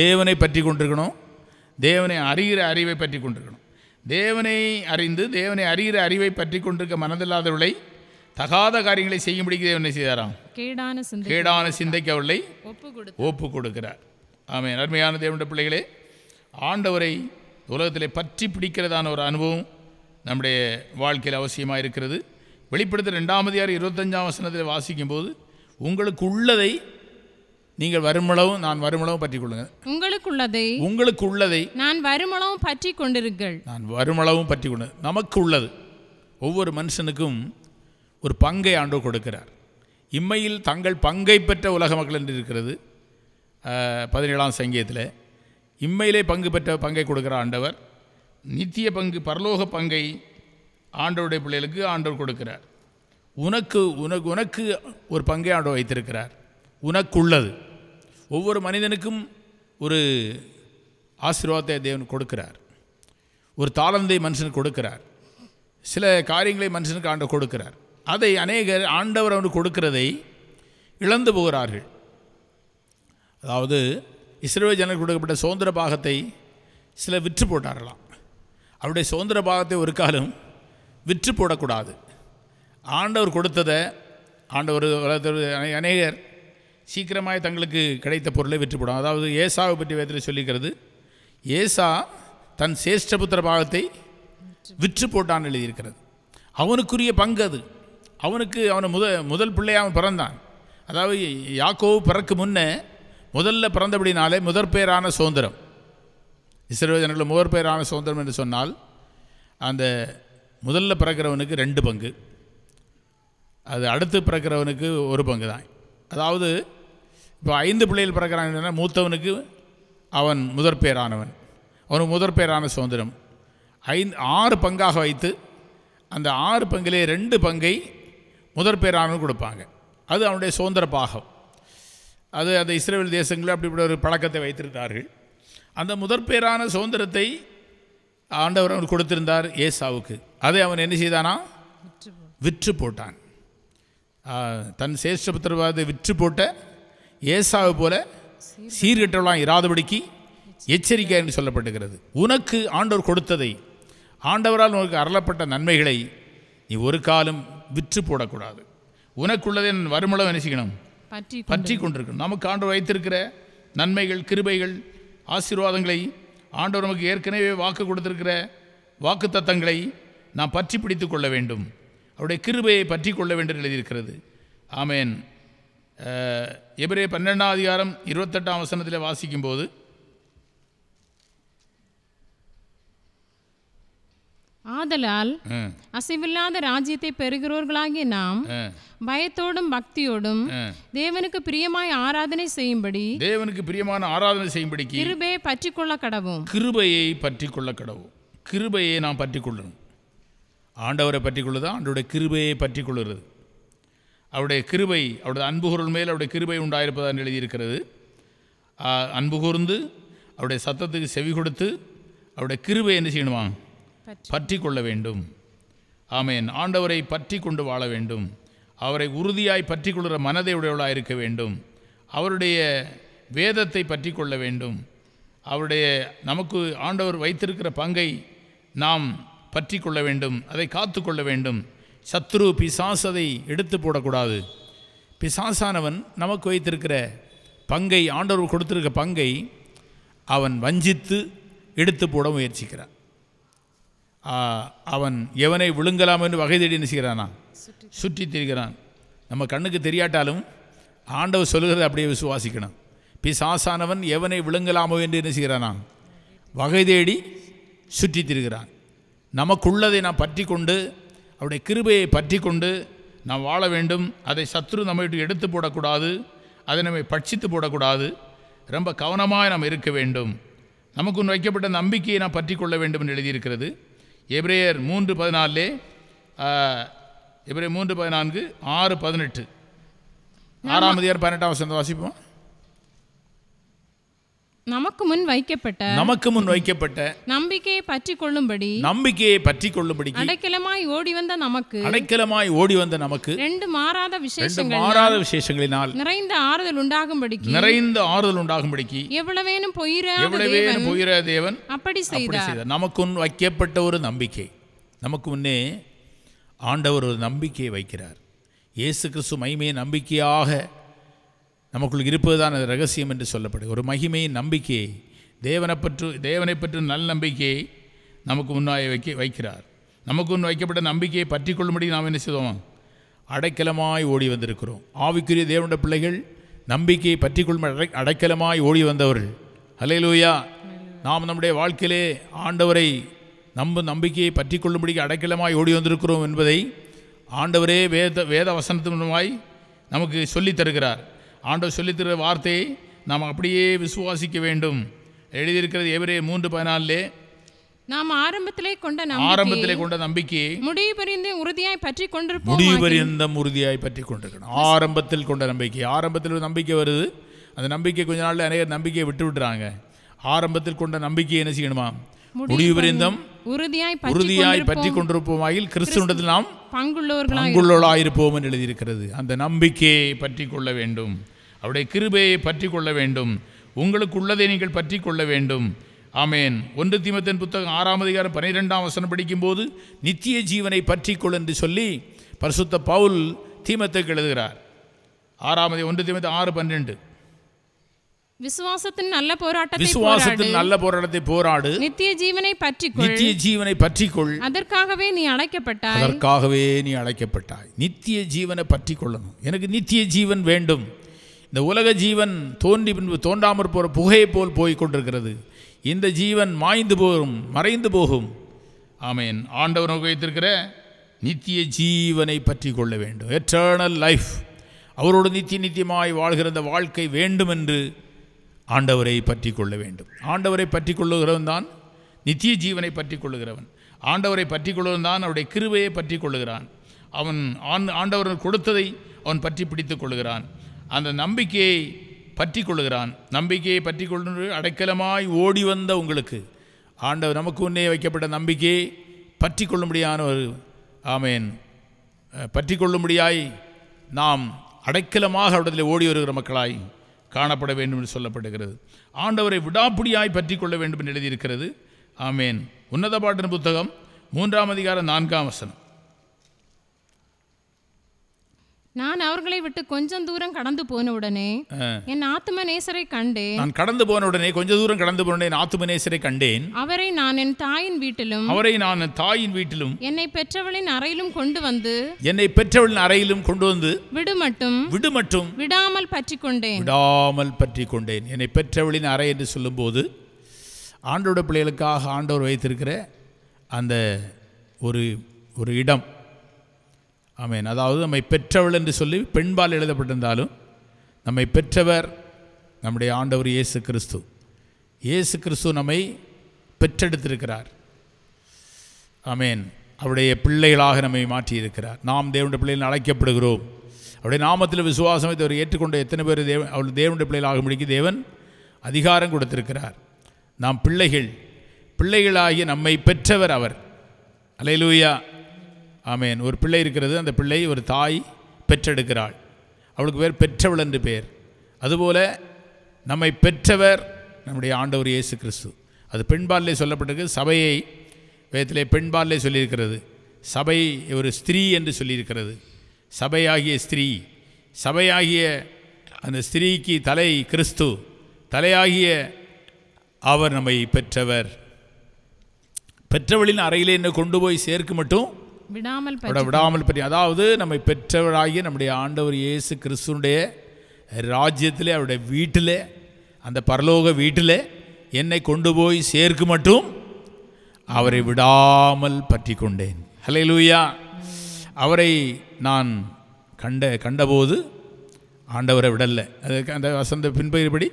தேவனை பற்றி கொண்டிருக்கணும் தேவனை அறிகிற அறிவை பற்றி கொண்டிருக்கணும் தேவனை அறிந்து தேவனை அறிகிற அறிவை பற்றி கொண்டிருக்க மனதில்லாதவர்களை தகாத காரியங்களை செய்ய தேவன் என்ன செய்தாராம் கேடான கேடான சிந்தைக்கு அவர்களை ஒப்பு கொடுக்கிறார் ஆமே அருமையான தேவனுடைய பிள்ளைகளே ஆண்டவரை உலகத்தில் பற்றி பிடிக்கிறதான ஒரு அனுபவம் நம்முடைய வாழ்க்கையில் அவசியமாக இருக்கிறது வெளிப்படுத்த ரெண்டாவது யார் இருபத்தஞ்சாம் வசனத்தில் வாசிக்கும்போது உங்களுக்கு உள்ளதை நீங்கள் வருமளவும் நான் வருமளவும் பற்றி கொள்ளுங்கள் உங்களுக்குள்ளதை உங்களுக்குள்ளதை நான் வருமளவும் பற்றி கொண்டிருங்கள் நான் வருமளவும் பற்றி கொண்டு நமக்கு உள்ளது ஒவ்வொரு மனுஷனுக்கும் ஒரு பங்கை ஆண்டு கொடுக்கிறார் இம்மையில் தங்கள் பங்கை பெற்ற உலக மக்கள் என்று இருக்கிறது பதினேழாம் சங்கீதத்தில் இம்மையிலே பங்கு பெற்ற பங்கை கொடுக்கிற ஆண்டவர் நித்திய பங்கு பரலோக பங்கை ஆண்டவருடைய பிள்ளைகளுக்கு ஆண்டவர் கொடுக்கிறார் உனக்கு உனக்கு உனக்கு ஒரு பங்கை ஆண்டவர் வைத்திருக்கிறார் உனக்குள்ளது ஒவ்வொரு மனிதனுக்கும் ஒரு ஆசீர்வாதத்தை தேவன் கொடுக்கிறார் ஒரு தாளந்தை மனுஷனுக்கு கொடுக்கிறார் சில காரியங்களை மனுஷனுக்கு ஆண்டவர் கொடுக்கிறார் அதை அநேகர் ஆண்டவர் அவனுக்கு கொடுக்கிறதை இழந்து போகிறார்கள் அதாவது இஸ்ரேல் ஜனங்களுக்கு கொடுக்கப்பட்ட சுதந்திர பாகத்தை சில விற்று போட்டார்களாம் அவருடைய சுதந்திர பாகத்தை ஒரு காலம் விற்று போடக்கூடாது ஆண்டவர் கொடுத்ததை ஆண்டவர் அநேகர் சீக்கிரமாக தங்களுக்கு கிடைத்த பொருளை விற்று போடும் அதாவது ஏசாவை பற்றி வேதில் சொல்லிக்கிறது ஏசா தன் சேஷ்டபுத்திர பாகத்தை விற்று போட்டான் எழுதியிருக்கிறது அவனுக்குரிய பங்கு அது அவனுக்கு அவனை முத முதல் பிள்ளையாக அவன் பிறந்தான் அதாவது யாக்கோவு பிறக்கு முன்னே முதல்ல பிறந்தபடினாலே முதற்பேரான சுதந்திரம் முதற் முதற்பேரான சுதந்திரம் என்று சொன்னால் அந்த முதல்ல பிறக்கிறவனுக்கு ரெண்டு பங்கு அது அடுத்து பிறக்கிறவனுக்கு ஒரு பங்கு தான் அதாவது இப்போ ஐந்து பிள்ளைகள் பிறக்கிறாங்கன்னா மூத்தவனுக்கு அவன் முதற்பேரானவன் அவனுக்கு முதற்பேரான சுதந்திரம் ஐந்து ஆறு பங்காக வைத்து அந்த ஆறு பங்கிலே ரெண்டு பங்கை பேரானவன் கொடுப்பாங்க அது அவனுடைய சுதந்திர பாகம் அது அந்த இஸ்ரேல் தேசங்களில் அப்படிப்பட்ட ஒரு பழக்கத்தை வைத்திருந்தார்கள் அந்த முதற்பேரான சுதந்திரத்தை ஆண்டவர் அவர் கொடுத்திருந்தார் ஏசாவுக்கு அதை அவன் என்ன செய்தானா விற்று போட்டான் தன் சேஷ்டபுத்திரவாதை விற்று போட்ட ஏசாவை போல சீர்கட்டவெல்லாம் இராதபடிக்கு எச்சரிக்கை என்று சொல்லப்படுகிறது உனக்கு ஆண்டவர் கொடுத்ததை ஆண்டவரால் உனக்கு அருளப்பட்ட நன்மைகளை நீ ஒரு காலம் விற்று போடக்கூடாது உனக்குள்ளதை வருமளவு நினைச்சிக்கணும் பற்றி கொண்டிருக்கணும் நமக்கு ஆண்டவர் வைத்திருக்கிற நன்மைகள் கிருபைகள் ஆசீர்வாதங்களை ஆண்டவர் நமக்கு ஏற்கனவே வாக்கு கொடுத்திருக்கிற வாக்கு தத்தங்களை நாம் பற்றி பிடித்து கொள்ள வேண்டும் அவருடைய கிருபையை பற்றி கொள்ள வேண்டும் எழுதியிருக்கிறது ஆமேன் எபிரே பன்னெண்டாம் அதிகாரம் இருபத்தெட்டாம் வசனத்தில் வாசிக்கும்போது ஆதலால் அசைவில்லாத ராஜ்யத்தை பெறுகிறோர்களாகிய நாம் பயத்தோடும் பக்தியோடும் தேவனுக்கு பிரியமாய் ஆராதனை செய்யும்படி தேவனுக்கு பிரியமான ஆராதனை செய்யும்படி கிருபையை பற்றி கொள்ள கடவும் கிருபையை பற்றி கொள்ள கடவும் கிருபையை நாம் பற்றி கொள்ளணும் ஆண்டவரை பற்றி கொள்ளுதான் அவருடைய கிருபையை பற்றி கொள்ளுறது அவருடைய கிருபை அவருடைய அன்பு மேல் அவருடைய கிருபை உண்டாயிருப்பதாக எழுதியிருக்கிறது அன்பு கூர்ந்து அவருடைய சத்தத்துக்கு செவி கொடுத்து அவருடைய கிருபை என்ன செய்யணுமா பற்றி கொள்ள வேண்டும் ஆமேன் ஆண்டவரை பற்றி கொண்டு வாழ வேண்டும் அவரை உறுதியாய் பற்றி கொள்கிற மனதை உடையவளாக இருக்க வேண்டும் அவருடைய வேதத்தை பற்றி கொள்ள வேண்டும் அவருடைய நமக்கு ஆண்டவர் வைத்திருக்கிற பங்கை நாம் பற்றி கொள்ள வேண்டும் அதை காத்து கொள்ள வேண்டும் சத்ரு பிசாசதை எடுத்து போடக்கூடாது பிசாசானவன் நமக்கு வைத்திருக்கிற பங்கை ஆண்டவர் கொடுத்திருக்க பங்கை அவன் வஞ்சித்து எடுத்து போட முயற்சிக்கிறான் அவன் எவனை விழுங்கலாம் என்று வகை தேடி நினைச்சுகிறானா சுற்றி திரிகிறான் நம்ம கண்ணுக்கு தெரியாட்டாலும் ஆண்டவர் சொல்கிறத அப்படியே விசுவாசிக்கணும் பிசாசானவன் எவனை விழுங்கலாமோ என்று நினைச்சுகிறானா வகை தேடி சுற்றி திரிகிறான் நமக்குள்ளதை நாம் பற்றி கொண்டு அவருடைய கிருபையை பற்றி கொண்டு நாம் வாழ வேண்டும் அதை சத்ரு நம்ம எடுத்து போடக்கூடாது அதை நம்மை பட்சித்து போடக்கூடாது ரொம்ப கவனமாக நாம் இருக்க வேண்டும் நமக்கு வைக்கப்பட்ட நம்பிக்கையை நாம் பற்றி கொள்ள வேண்டும் என்று எழுதியிருக்கிறது எப்ரேயர் மூன்று பதினாலே எப்ரே மூன்று பதினான்கு ஆறு பதினெட்டு ஆறாம் அதிகார் பதினெட்டாம் வசந்த வாசிப்போம் நமக்கு முன் வைக்கப்பட்ட நமக்கு முன் வைக்கப்பட்ட நம்பிக்கையை பற்றி கொள்ளும்படி நம்பிக்கையை பற்றி கொள்ளும்படி அடைக்கலமாய் ஓடி வந்த நமக்கு அடைக்கலமாய் ஓடி வந்த நமக்கு ரெண்டு மாறாத விசேஷங்கள் மாறாத விசேஷங்களினால் நிறைந்த ஆறுதல் உண்டாகும்படி நிறைந்த ஆறுதல் உண்டாகும்படிக்கு எவ்வளவேனும் பொய்ரா எவ்வளவேனும் பொய்ரா தேவன் அப்படி செய்தார் நமக்கு முன் வைக்கப்பட்ட ஒரு நம்பிக்கை நமக்கு முன்னே ஆண்டவர் ஒரு நம்பிக்கையை வைக்கிறார் இயேசு கிறிஸ்து மைமையை நம்பிக்கையாக நமக்குள் இருப்பது தான் அது ரகசியம் என்று சொல்லப்படுது ஒரு மகிமையின் நம்பிக்கையை தேவனை பற்று தேவனை பற்றி நல் நம்பிக்கையை நமக்கு முன்னாய் வைக்க வைக்கிறார் நமக்கு முன் வைக்கப்பட்ட நம்பிக்கையை பற்றி கொள்ளும்படி நாம் என்ன செய்தோம் அடைக்கலமாய் ஓடி வந்திருக்கிறோம் ஆவிக்குரிய தேவனுடைய பிள்ளைகள் நம்பிக்கையை பற்றி கொள்ளும் அடை அடைக்கலமாய் ஓடி வந்தவர்கள் ஹலையிலூயா நாம் நம்முடைய வாழ்க்கையிலே ஆண்டவரை நம்ப நம்பிக்கையை பற்றி கொள்ளும்படிக்கு அடைக்கலமாய் ஓடி வந்திருக்கிறோம் என்பதை ஆண்டவரே வேத வேத வசனத்தினமாய் நமக்கு சொல்லித் தருகிறார் ஆண்டவர் சொல்லித்தருகிற வார்த்தையை நாம் அப்படியே விசுவாசிக்க வேண்டும் எழுதியிருக்கிறது எவரே மூன்று பதினாலே நாம் ஆரம்பத்திலே கொண்ட ஆரம்பத்திலே கொண்ட நம்பிக்கை முடிவு பரிந்தும் உறுதியாய் பற்றி கொண்டிருப்போம் முடிவு பரிந்தம் உறுதியாய் பற்றி கொண்டிருக்கணும் ஆரம்பத்தில் கொண்ட நம்பிக்கை ஆரம்பத்தில் ஒரு நம்பிக்கை வருது அந்த நம்பிக்கை கொஞ்ச நாளில் நிறைய நம்பிக்கையை விட்டு விட்டுறாங்க ஆரம்பத்தில் கொண்ட நம்பிக்கையை என்ன செய்யணுமா முடிவுபரிந்தம் உறுதியாய் பற்றி கொண்டிருப்போம் ஆகில் கிறிஸ்துவனிடத்தில் நாம் பங்குள்ளவர்களாயிருப்போம் என்று எழுதியிருக்கிறது அந்த நம்பிக்கையை பற்றி கொள்ள வேண்டும் அவருடைய கிருபையை பற்றி கொள்ள வேண்டும் உங்களுக்கு உள்ளதை நீங்கள் பற்றி கொள்ள வேண்டும் ஆமேன் ஒன்று தீமத்தின் புத்தகம் ஆறாம் அதிகாரம் பன்னிரெண்டாம் வசனம் படிக்கும்போது நித்திய ஜீவனை பற்றி கொள் என்று சொல்லி பரிசுத்த பவுல் தீமத்தை எழுதுகிறார் ஆறாம் ஒன்று தீமத்து ஆறு பன்னிரெண்டு விசுவாசத்தின் நல்ல போராட்டத்தை விசுவாசத்தின் நல்ல போராட்டத்தை போராடு நித்திய ஜீவனை பற்றிக்கொள் நித்திய ஜீவனை பற்றிக்கொள் அதற்காகவே நீ அழைக்கப்பட்டாய் அதற்காகவே நீ அழைக்கப்பட்டாய் நித்திய ஜீவனை பற்றி கொள்ளணும் எனக்கு நித்திய ஜீவன் வேண்டும் இந்த உலக ஜீவன் தோன்றி பின்பு தோன்றாமற் போகிற புகையை போல் போய் கொண்டிருக்கிறது இந்த ஜீவன் மாய்ந்து போகும் மறைந்து போகும் ஆமேன் ஆண்டவர் வைத்திருக்கிற நித்திய ஜீவனை பற்றி கொள்ள வேண்டும் எட்டர்னல் லைஃப் அவரோடு நித்திய நித்தியமாய் வாழ்கிற வாழ்க்கை வேண்டும் என்று ஆண்டவரை பற்றி கொள்ள வேண்டும் ஆண்டவரை பற்றி கொள்ளுகிறவன் தான் நித்திய ஜீவனை பற்றி கொள்ளுகிறவன் ஆண்டவரை பற்றி கொள்வன் தான் அவருடைய கிருவையை பற்றி கொள்ளுகிறான் அவன் ஆண் ஆண்டவர்கள் கொடுத்ததை அவன் பற்றி பிடித்து கொள்கிறான் அந்த நம்பிக்கையை பற்றி கொள்கிறான் நம்பிக்கையை பற்றி கொள்ளு அடைக்கலமாய் ஓடி வந்த உங்களுக்கு ஆண்டவர் நமக்கு முன்னே வைக்கப்பட்ட நம்பிக்கையை பற்றி கொள்ளும்படியான ஒரு ஆமேன் பற்றி கொள்ளும்படியாய் நாம் அடைக்கலமாக அவடத்தில் ஓடி வருகிற மக்களாய் காணப்பட வேண்டும் என்று சொல்லப்படுகிறது ஆண்டவரை விடாப்பிடியாய் பற்றி கொள்ள வேண்டும் என்று எழுதியிருக்கிறது ஆமேன் உன்னத பாட்டின் புத்தகம் மூன்றாம் அதிகாரம் நான்காம் வசனம் நான் அவர்களை விட்டு கொஞ்சம் தூரம் கடந்து போன உடனே என் ஆத்தும நேசரை கண்டேன் நான் கடந்து போன உடனே கொஞ்ச தூரம் கடந்து போன உடனே ஆத்தும நேசரை கண்டேன் அவரை நான் என் தாயின் வீட்டிலும் அவரை நான் தாயின் வீட்டிலும் என்னை பெற்றவளின் அறையிலும் கொண்டு வந்து என்னை பெற்றவளின் அறையிலும் கொண்டு வந்து விடுமட்டும் விடுமட்டும் விடாமல் பற்றி கொண்டேன் விடாமல் பற்றி கொண்டேன் என்னை பெற்றவளின் அறை என்று சொல்லும்போது ஆண்டோட பிள்ளைகளுக்காக ஆண்டோர் வைத்திருக்கிற அந்த ஒரு ஒரு இடம் ஆமேன் அதாவது நம்மை பெற்றவள் என்று சொல்லி பெண்பால் எழுதப்பட்டிருந்தாலும் நம்மை பெற்றவர் நம்முடைய ஆண்டவர் இயேசு கிறிஸ்து இயேசு கிறிஸ்து நம்மை பெற்றெடுத்திருக்கிறார் ஆமேன் அவருடைய பிள்ளைகளாக நம்மை மாற்றியிருக்கிறார் நாம் தேவனுடைய பிள்ளைகள் அழைக்கப்படுகிறோம் அவருடைய நாமத்தில் விசுவாசம் அவர் ஏற்றுக்கொண்ட எத்தனை பேர் தேவ அவள் தேவனுடைய பிள்ளைகளாக முடிக்க தேவன் அதிகாரம் கொடுத்திருக்கிறார் நாம் பிள்ளைகள் பிள்ளைகளாகிய நம்மை பெற்றவர் அவர் அலையிலூயா ஆமேன் ஒரு பிள்ளை இருக்கிறது அந்த பிள்ளை ஒரு தாய் பெற்றெடுக்கிறாள் அவளுக்கு பேர் பெற்றவள் என்று பேர் அதுபோல் நம்மை பெற்றவர் நம்முடைய ஆண்டவர் இயேசு கிறிஸ்து அது பெண்பாலே சொல்லப்பட்டிருக்கு சபையை வேதத்திலே பெண்பாலே சொல்லியிருக்கிறது சபை ஒரு ஸ்திரீ என்று சொல்லியிருக்கிறது சபையாகிய ஸ்திரீ சபையாகிய அந்த ஸ்திரீக்கு தலை கிறிஸ்து தலையாகிய அவர் நம்மை பெற்றவர் பெற்றவளின் அறையிலே என்னை கொண்டு போய் சேர்க்கு மட்டும் விடாமல் விடாமல் பற்றி அதாவது நம்மை பெற்றவராகிய நம்முடைய ஆண்டவர் இயேசு கிறிஸ்துனுடைய ராஜ்யத்திலே அவருடைய வீட்டிலே அந்த பரலோக வீட்டில் என்னை கொண்டு போய் சேர்க்கு மட்டும் அவரை விடாமல் பற்றி கொண்டேன் ஹலே லூயா அவரை நான் கண்ட கண்டபோது ஆண்டவரை விடலை அதுக்கு அந்த வசந்த பின்புபடி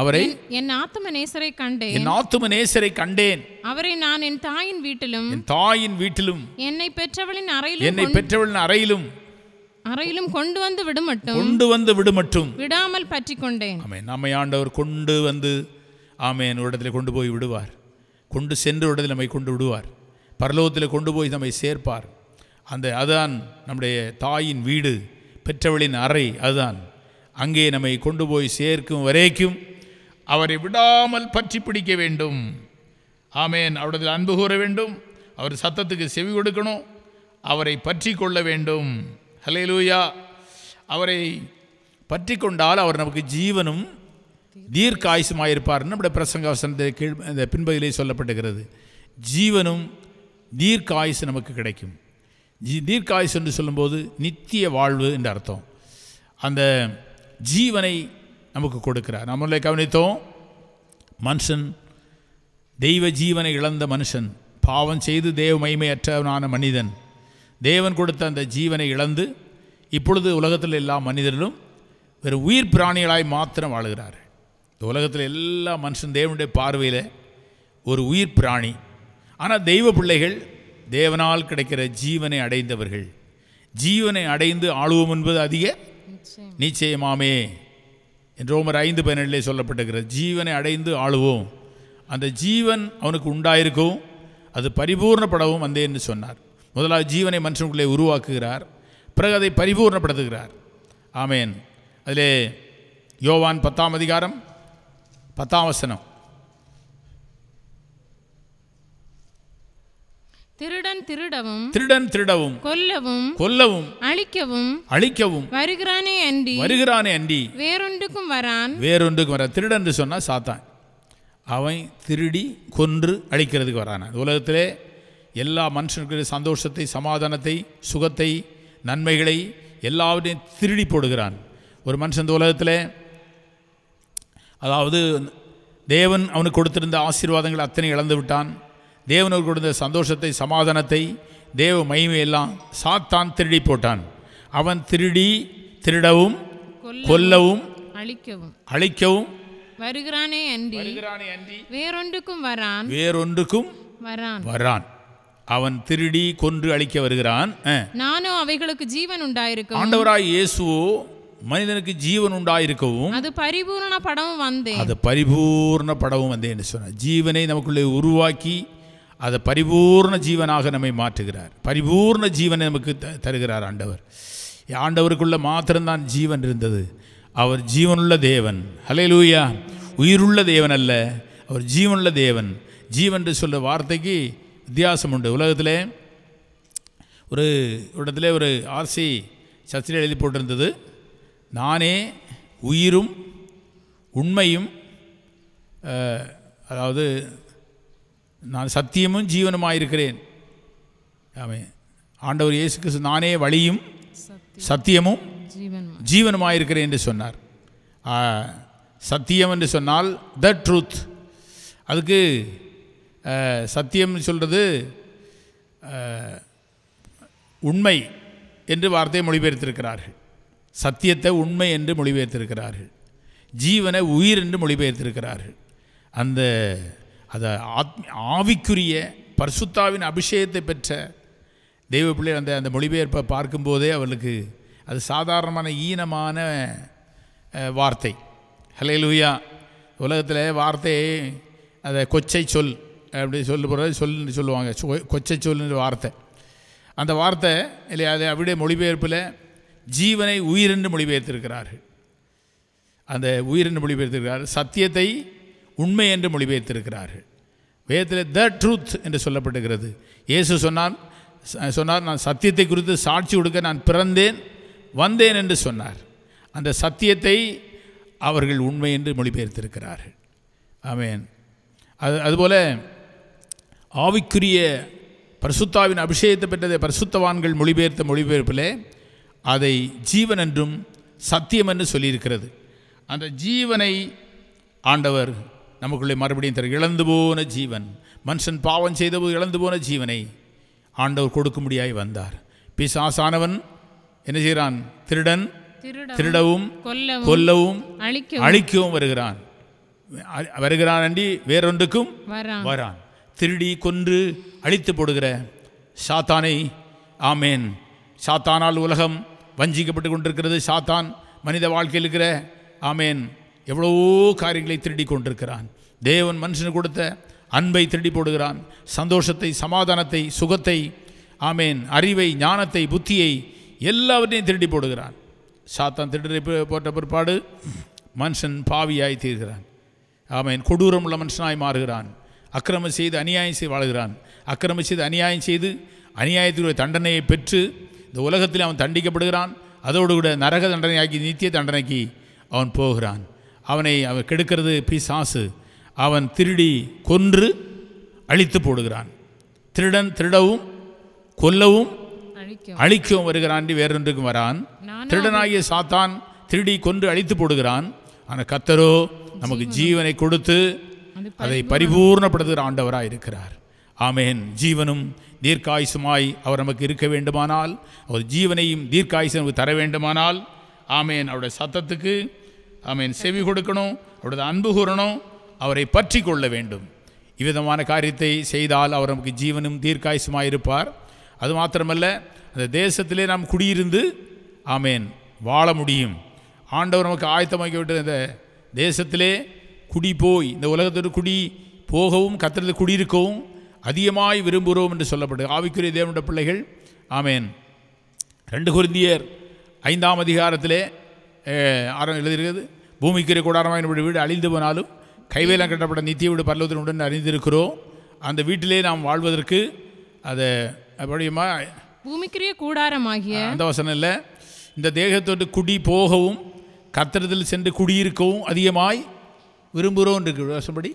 அவரை என் ஆத்தும நேசரை கண்டேன் என் ஆத்தும நேசரை கண்டேன் அவரை நான் என் தாயின் வீட்டிலும் என் தாயின் வீட்டிலும் என்னை பெற்றவளின் அறையிலும் என்னை பெற்றவளின் அறையிலும் அறையிலும் கொண்டு வந்து விடுமட்டும் கொண்டு வந்து விடுமட்டும் விடாமல் பற்றி கொண்டேன் ஆமே நம்மை ஆண்டவர் கொண்டு வந்து ஆமே உடத்தில் கொண்டு போய் விடுவார் கொண்டு சென்று உடத்தில் நம்மை கொண்டு விடுவார் பரலோகத்தில் கொண்டு போய் நம்மை சேர்ப்பார் அந்த அதுதான் நம்முடைய தாயின் வீடு பெற்றவளின் அறை அதுதான் அங்கே நம்மை கொண்டு போய் சேர்க்கும் வரைக்கும் அவரை விடாமல் பற்றி பிடிக்க வேண்டும் ஆமேன் அவரது அன்பு கூற வேண்டும் அவர் சத்தத்துக்கு செவி கொடுக்கணும் அவரை பற்றி கொள்ள வேண்டும் ஹலே லூயா அவரை பற்றி கொண்டால் அவர் நமக்கு ஜீவனும் தீர்க்காயுசுமாக இருப்பார் நம்முடைய பிரசங்காசனத்தை கீழ் இந்த பின்பகுதியிலே சொல்லப்பட்டுகிறது ஜீவனும் தீர்க்காயுசு நமக்கு கிடைக்கும் ஜீ தீர்க்காயுசு என்று சொல்லும்போது நித்திய வாழ்வு என்று அர்த்தம் அந்த ஜீவனை நமக்கு கொடுக்கிறார் நம்மளை கவனித்தோம் மனுஷன் தெய்வ ஜீவனை இழந்த மனுஷன் பாவம் செய்து தேவ மைமையற்றவனான மனிதன் தேவன் கொடுத்த அந்த ஜீவனை இழந்து இப்பொழுது உலகத்தில் எல்லா மனிதர்களும் வெறும் உயிர் பிராணிகளாய் மாத்திரம் வாழ்கிறார் இந்த உலகத்தில் எல்லா மனுஷன் தேவனுடைய பார்வையில் ஒரு உயிர் பிராணி ஆனால் தெய்வ பிள்ளைகள் தேவனால் கிடைக்கிற ஜீவனை அடைந்தவர்கள் ஜீவனை அடைந்து ஆளுவோம் என்பது அதிக நிச்சயமாமே என்று ரோமர் ஐந்து பதினேழிலே சொல்லப்பட்டிருக்கிற ஜீவனை அடைந்து ஆளுவோம் அந்த ஜீவன் அவனுக்கு உண்டாயிருக்கும் அது பரிபூர்ணப்படவும் வந்தேன்னு சொன்னார் முதலாவது ஜீவனை மனுஷனுக்குள்ளே உருவாக்குகிறார் பிறகு அதை பரிபூர்ணப்படுத்துகிறார் ஆமேன் அதிலே யோவான் பத்தாம் அதிகாரம் பத்தாம் வசனம் திருடன் திருடவும் திருடன் திருடவும் கொல்லவும் கொல்லவும் அழிக்கவும் அழிக்கவும் வருகிறானே அன்றி வருகிறானே அன்றி வேறொன்றுக்கும் வரான் வேறொன்றுக்கும் வரான் திருடன் சொன்னால் சாத்தான் அவன் திருடி கொன்று அழிக்கிறதுக்கு வரான் உலகத்திலே எல்லா மனுஷனுக்கு சந்தோஷத்தை சமாதானத்தை சுகத்தை நன்மைகளை எல்லாவற்றையும் திருடி போடுகிறான் ஒரு மனுஷன் இந்த உலகத்தில் அதாவது தேவன் அவனுக்கு கொடுத்திருந்த ஆசீர்வாதங்கள் அத்தனை இழந்து விட்டான் தேவனுக்கு கொடுத்த சந்தோஷத்தை சமாதானத்தை தேவ மகிமையெல்லாம் சாத்தான் திருடி போட்டான் அவன் திருடி திருடவும் கொல்லவும் அழிக்கவும் அழிக்கவும் வருகிறானே அன்றி வருகிறானே அன்றி வேறொன்றுக்கும் வரான் வேறொன்றுக்கும் வரான் வரான் அவன் திருடி கொன்று அழிக்க வருகிறான் நானும் அவைகளுக்கு ஜீவன் உண்டாயிருக்க ஆண்டவராய் இயேசுவோ மனிதனுக்கு ஜீவன் உண்டாயிருக்கவும் அது பரிபூர்ண படமும் வந்தேன் அது பரிபூர்ண படமும் வந்தேன் சொன்ன ஜீவனை நமக்குள்ளே உருவாக்கி அதை பரிபூர்ண ஜீவனாக நம்மை மாற்றுகிறார் பரிபூர்ண ஜீவனை நமக்கு த தருகிறார் ஆண்டவர் ஆண்டவருக்குள்ளே மாத்திரம்தான் ஜீவன் இருந்தது அவர் ஜீவனுள்ள தேவன் லூயா உயிருள்ள தேவன் அல்ல அவர் ஜீவனுள்ள தேவன் ஜீவன் என்று சொல்கிற வார்த்தைக்கு வித்தியாசம் உண்டு உலகத்தில் ஒரு இடத்துல ஒரு ஆர்சி சர்ச்சில் எழுதி போட்டிருந்தது நானே உயிரும் உண்மையும் அதாவது நான் சத்தியமும் ஜீவனுமாயிருக்கிறேன் ஆமே ஆண்டவர் இயேசு கிறிஸ்து நானே வழியும் சத்தியமும் ஜீவனுமாயிருக்கிறேன் என்று சொன்னார் சத்தியம் என்று சொன்னால் த ட்ரூத் அதுக்கு சத்தியம் சொல்கிறது உண்மை என்று வார்த்தையை மொழிபெயர்த்திருக்கிறார்கள் சத்தியத்தை உண்மை என்று மொழிபெயர்த்திருக்கிறார்கள் ஜீவனை உயிர் என்று மொழிபெயர்த்திருக்கிறார்கள் அந்த அதை ஆத் ஆவிக்குரிய பர்சுத்தாவின் அபிஷேகத்தை பெற்ற தெய்வ பிள்ளை அந்த அந்த மொழிபெயர்ப்பை பார்க்கும்போதே அவளுக்கு அது சாதாரணமான ஈனமான வார்த்தை லூயா உலகத்தில் வார்த்தையை அதை கொச்சை சொல் அப்படி சொல்ல போகிறது சொல்லுன்னு சொல்லுவாங்க கொச்சை சொல்லுன்ற வார்த்தை அந்த வார்த்தை இல்லை அதை அப்படியே மொழிபெயர்ப்பில் ஜீவனை உயிரென்று மொழிபெயர்த்திருக்கிறார்கள் அந்த உயிரென்று மொழிபெயர்த்திருக்கிறார் சத்தியத்தை உண்மை என்று மொழிபெயர்த்திருக்கிறார்கள் வேதத்தில் த ட்ரூத் என்று சொல்லப்படுகிறது இயேசு சொன்னார் சொன்னார் நான் சத்தியத்தை குறித்து சாட்சி கொடுக்க நான் பிறந்தேன் வந்தேன் என்று சொன்னார் அந்த சத்தியத்தை அவர்கள் உண்மை என்று மொழிபெயர்த்திருக்கிறார்கள் ஆமேன் அது அதுபோல் ஆவிக்குரிய பரிசுத்தாவின் அபிஷேகத்தை பெற்றதை பரிசுத்தவான்கள் மொழிபெயர்த்த மொழிபெயர்ப்பிலே அதை ஜீவன் என்றும் சத்தியம் என்று சொல்லியிருக்கிறது அந்த ஜீவனை ஆண்டவர் நமக்குள்ளே மறுபடியும் தரும் இழந்து போன ஜீவன் மனுஷன் பாவம் செய்தபோது இழந்து போன ஜீவனை ஆண்டவர் கொடுக்கும்படியாய் வந்தார் பிசாசானவன் என்ன செய்கிறான் திருடன் திருடவும் கொல்லவும் அழிக்கவும் வருகிறான் வருகிறான் அண்டி வேறொன்றுக்கும் வரான் திருடி கொன்று அழித்து போடுகிற சாத்தானை ஆமேன் சாத்தானால் உலகம் வஞ்சிக்கப்பட்டு கொண்டிருக்கிறது சாத்தான் மனித வாழ்க்கையில் இருக்கிற ஆமேன் எவ்வளவோ காரியங்களை திருடி கொண்டிருக்கிறான் தேவன் மனுஷனு கொடுத்த அன்பை திருடி போடுகிறான் சந்தோஷத்தை சமாதானத்தை சுகத்தை ஆமேன் அறிவை ஞானத்தை புத்தியை எல்லாவற்றையும் திருடி போடுகிறான் சாத்தான் திருடரை போட்ட பிற்பாடு மனுஷன் பாவியாய் தீர்கிறான் ஆமேன் கொடூரம் உள்ள மனுஷனாய் மாறுகிறான் அக்கிரமம் செய்து அநியாயம் செய்து வாழ்கிறான் அக்கிரமம் செய்து அநியாயம் செய்து அநியாயத்தினுடைய தண்டனையை பெற்று இந்த உலகத்தில் அவன் தண்டிக்கப்படுகிறான் அதோடு கூட நரக தண்டனையாக்கி நித்திய தண்டனைக்கு அவன் போகிறான் அவனை அவர் கெடுக்கிறது பிசாசு அவன் திருடி கொன்று அழித்து போடுகிறான் திருடன் திருடவும் கொல்லவும் அழிக்கவும் வருகிறான் வேறொன்றுக்கும் வரான் திருடனாகிய சாத்தான் திருடி கொன்று அழித்து போடுகிறான் ஆனால் கத்தரோ நமக்கு ஜீவனை கொடுத்து அதை பரிபூர்ணப்படுத்துகிற ஆண்டவராக இருக்கிறார் ஆமேன் ஜீவனும் தீர்க்காயுசுமாய் அவர் நமக்கு இருக்க வேண்டுமானால் அவர் ஜீவனையும் தீர்க்காயுசு நமக்கு தர வேண்டுமானால் ஆமேன் அவருடைய சத்தத்துக்கு அவன் செவி கொடுக்கணும் அவரது அன்பு கூறணும் அவரை பற்றி கொள்ள வேண்டும் இவ்விதமான காரியத்தை செய்தால் அவர் நமக்கு ஜீவனும் தீர்க்காயுசுமாக இருப்பார் அது மாத்திரமல்ல அந்த தேசத்திலே நாம் குடியிருந்து ஆமேன் வாழ முடியும் ஆண்டவர் நமக்கு விட்டு இந்த தேசத்திலே குடி போய் இந்த உலகத்திற்கு குடி போகவும் கத்திரத்தில் குடியிருக்கவும் அதிகமாய் விரும்புகிறோம் என்று சொல்லப்பட்டது ஆவிக்குரிய தேவனுடைய பிள்ளைகள் ஆமேன் ரெண்டு குருந்தியர் ஐந்தாம் அதிகாரத்திலே ஆரம் எழுதியிருக்கிறது பூமிக்குரிய கூடாரமாக என்னுடைய வீடு அழிந்து போனாலும் கைவேலம் கட்டப்பட்ட நித்திய வீடு பல்லவத்தின் உடன் அறிந்திருக்கிறோம் அந்த வீட்டிலே நாம் வாழ்வதற்கு அதை அப்படியுமா பூமிக்குரிய கூடாரமாகிய அந்த வசனம் இல்லை இந்த தேகத்தோட்டு குடி போகவும் கத்திரத்தில் சென்று குடியிருக்கவும் அதிகமாய் விரும்புகிறோம் என்று வசப்படி